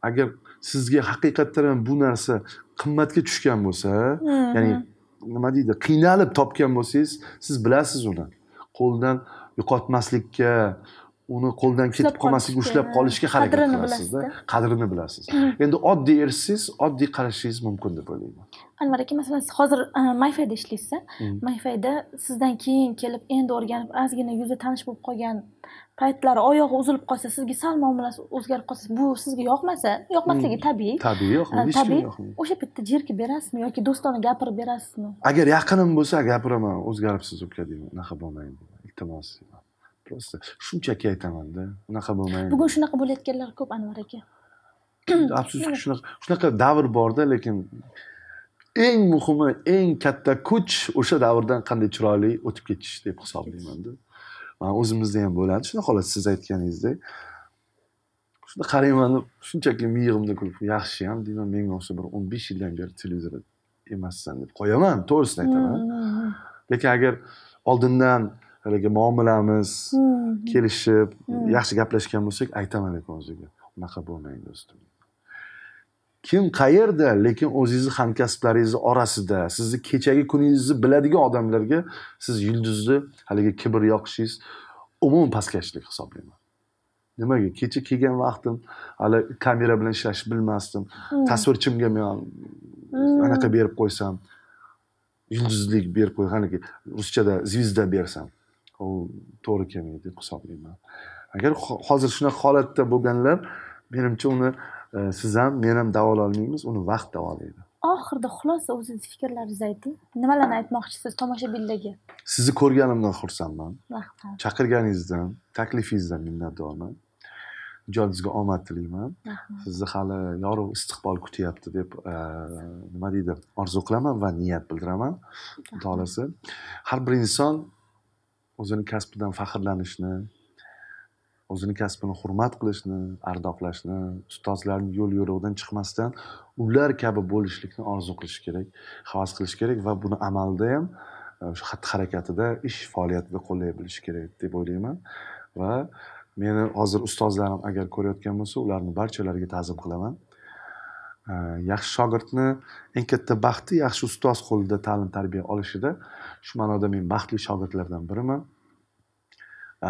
agar sizga haqiqatdan ham bu narsa qimmatga tushgan bo'lsa ya'ni nima deydi qiynalib topgan bo'lsangiz siz bilasiz uni qo'ldan yo'qotmaslikka uni qo'ldan ketib qolmasligi ushlab qolishga harakat qilasizda qadrini bilasiz endi oddiy erishsangiz oddiy qarashingiz mumkin deb o'ylayman anvar aka masalan siz hozir e, mayfayda ishlaysiz mm. mayfayda sizdan keyin kelib endi o'rganib ozgina yuzi tanish bo'lib qolgan paytlari oyog'i uzilib qolsa sizga sal muomalasi o'zgarib qolsa bu sizga yoqmasa yoqmasligi mm. tabiiy tabiiy yoqmaydi e, yoqmaydi o'sha paytda jerkib berasizmi yoki do'stona gapirib berasizmi agar yaqinim bo'lsa gapiraman o'zgaribsiz uka deyman unaqa bo'lmaydi iltimos deyman просто shunchaki aytamanda unaqa bo'lmaydi bugun shunaqa bo'layotganlar ko'p anvar aka afsuski shunaqa shunaqa davr borda lekin eng muhimi eng katta kuch o'sha davrdan qanday chiroyli o'tib ketish deb hisoblaymanda man o'zimizda ham bo'ladi shunaqa holat siz aytganingizdek shunda qaraymanda shunchaki miyig'imda kulib yaxshiyam deyman menga o'xsha bir o'n besh yildan beri televizorda emassan deb qo'yaman to'g'risini aytaman lekin agar oldindan haligi muomalamiz mm-hmm. kelishib mm. yaxshi gaplashgan bo'lsak aytaman lekin o'ziga unaqa bo'lmang do'stim kim qayerda lekin o'zingizni hamkasblaringizni orasida sizni kechagi kuningizni biladigan odamlarga siz yulduzni haligi kibr yoqishingiz umuman pastkashlik hisoblayman nimaga kecha kelgan vaqtim hali kamera bilan ishlashni bilmasdim mm. tasvirchimga men mm. anaqa berib qo'ysam yulduzlik berib qo'y haligi ruschada звезда bersam u to'g'ri kelmaydi deb hisoblayman agar hozir shunaqa holatda bo'lganlar menimcha uni e, siz ham men ham davolayolmaymiz uni vaqt davolaydi oxirida xulosa o'zingiz fikrlaringizni ayting nimalarni aytmoqchisiz tomoshabinlarga sizni ko'rganimdan xursandman rahmat chaqirganingizdan taklifingizdan minnatdorman ijodingizga omad tilayman sizni hali yorug' istiqbol kutyapti deb e, nima deydi orzu qilaman va niyat bildiraman xudo xohlasa har bir inson o'zini kasbidan faxrlanishni o'zini kasbini hurmat qilishni ardoqlashni ustozlarni yo'l yo'rigidan chiqmasdan ular kabi bo'lishlikni orzu qilish kerak havas qilish kerak va buni amalda ham o'sha e, xatti harakatida ish faoliyatida qo'llay bilish kerak deb o'ylayman va meni hozir ustozlarim agar ko'rayotgan bo'lsa ularni barchalariga ta'zim qilaman Э, yaxshi shogirdni eng katta baxti yaxshi ustoz qo'lida ta'lim tarbiya olishida shu ma'noda men baxtli shogirdlardan biriman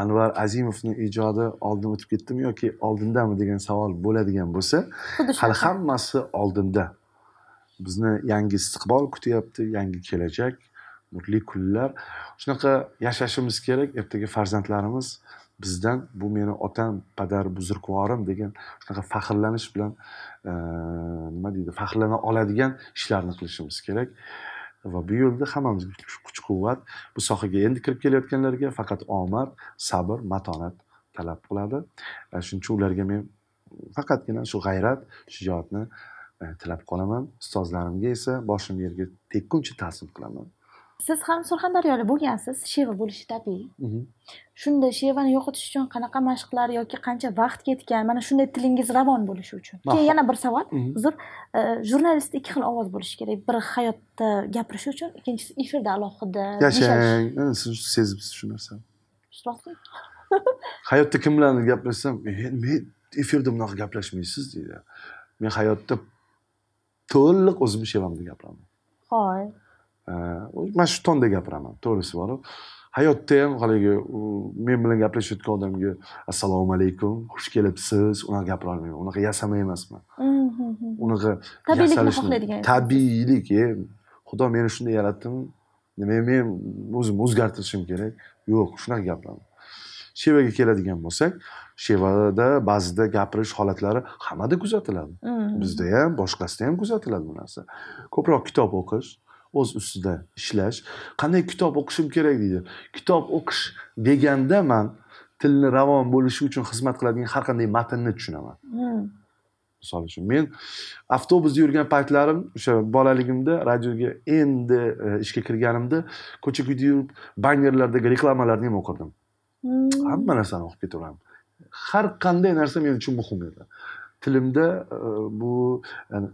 anvar azimovni ijodi oldin o'tib ketdimi yoki oldindami degan savol bo'ladigan bo'lsa hali hammasi oldinda bizni yangi istiqbol kutyapti yangi kelajak nurli kunlar shunaqa yashashimiz kerak ertaga farzandlarimiz bizdan bu meni otam padar buzurgvorim degan shunaqa faxrlanish bilan nima deydi faxrlana oladigan ishlarni qilishimiz kerak va bu yo'lda hammamizga kuch quvvat bu sohaga endi kirib kelayotganlarga faqat omad sabr matonat talab qiladi shuning uchun ularga men faqatgina shu g'ayrat shijoatni tilab qolaman ustozlarimga esa boshimni yerga tekkuncha ta'zim qilaman siz ham surxondaryolik bo'lgansiz sheva bo'lishi tabiiy mhm. shunda shevani yo'qotish uchun qanaqa mashqlar yoki qancha vaqt ketgan mana shunday tilingiz ravon bo'lishi uchun keyin yana bir savol mhm. uzr e, jurnalist ikki xil ovoz bo'lishi kerak biri hayotda gapirish uchun ikkinchisi efirda alohida yashang e, sezibsiz shu narsani hayotda kim bilan gaplashsam e, men efirda bunaqa gaplashmaysiz deydi men hayotda to'liq o'zimni shevamda gapiraman hoy mana shu tonda gapiraman to'g'risi borib hayotda ham haligi men bilan gaplashayotgan odamga assalomu alaykum xush kelibsiz unaqa gapira olmayman unaqa yasama emasman unaqa tabiiylikni xohlaydigan tabiiylik xudo meni shunday yaratdimi nima men o'zimni o'zgartirishim kerak yo'q shunaqa gapiraman shevaga keladigan bo'lsak shevada ba'zida gapirish holatlari hammada kuzatiladi bizda ham boshqasida ham kuzatiladi bu narsa ko'proq kitob o'qish o'z ustida ishlash qanday kitob o'qishim kerak deydi kitob o'qish deganda man tilni ravon bo'lishi uchun xizmat qiladigan har qanday matnni tushunaman hmm. misol uchun men avtobusda yurgan paytlarim o'sha bolaligimda radioga endi e, ishga kirganimda ko'cha ko'yda yurib bannerlardagi reklamalarni ham o'qirdim hmm. hamma narsani o'qib ketaveraman har qanday narsa men uchun muhim edi tilimda e, bu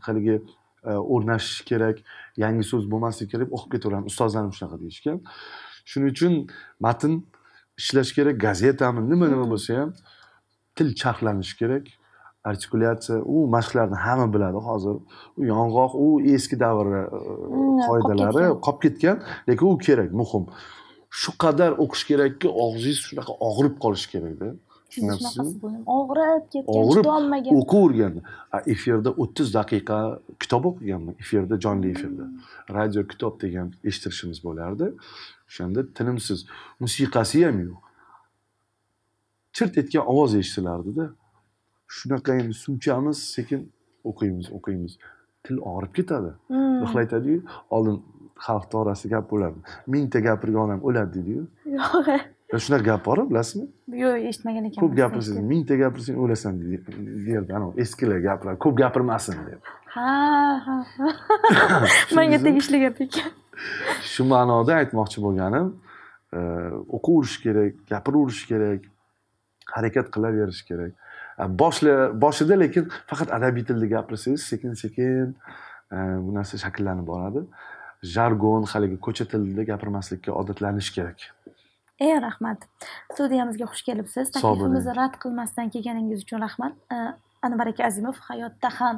haligi E, o'rnashish kerak yangi so'z bo'lmasligi kerak o'qib ketaveramiz ustozlarim shunaqa deyishgan shuning uchun matn ishlash kerak gazetami nima nima bo'lsa ham til charxlanishi kerak artikulyatsiya u mashqlarni hamma biladi hozir u yong'oq u eski davr e, mm, qoidalari qolib ketgan lekin u kerak muhim shu qadar o'qish kerakki og'zingiz shunaqa og'rib qolishi kerakda og'rib ketgan og'rib chidolmagan o'quv efirda o'ttiz daqiqa kitob o'qiganman efirda jonli efirda hmm. radio kitob degan eshittirishimiz bo'lardi o'shanda tinimsiz musiqasi ham yo'q chirt etgan ovoz eshitilardida shunaqa endi sumchamiz sekin o'qiymiz o'qiymiz til og'rib ketadi hmm. aytadiyu oldin xalqni orasida gap bo'lardi mingta gapirgan odam o'ladi deydiyu yo'q shunaqa gap bormi bilasizmi yo'q eshitmagan ekanman ko'p gapirsang mingta gapirsang o'lasan yerda anavi eskilar gaplar ko'p gapirmasin deb ha ha manga tegishli gap ekan shu ma'noda aytmoqchi bo'lganim e, o'qiyverish kerak gapiraverish kerak harakat qilaverish kerak e, boshla boshida lekin faqat adabiy tilda gapirsangiz sekin sekin e, bu narsa shakllanib boradi jargon haligi ko'cha tilida gapirmaslikka odatlanish kerak e rahmat studiyamizga xush kelibsiz taklifimizni rad qilmasdan kelganingiz uchun rahmat anvar aka azimov hayotda ham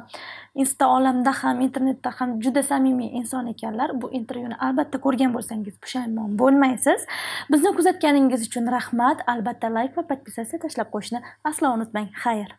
insta olamda ham internetda ham juda samimiy inson ekanlar bu intervyuni albatta ko'rgan bo'lsangiz pushaymon bo'lmaysiz bizni kuzatganingiz uchun rahmat albatta layk va podpisatsiya tashlab qo'yishni aslo unutmang xayr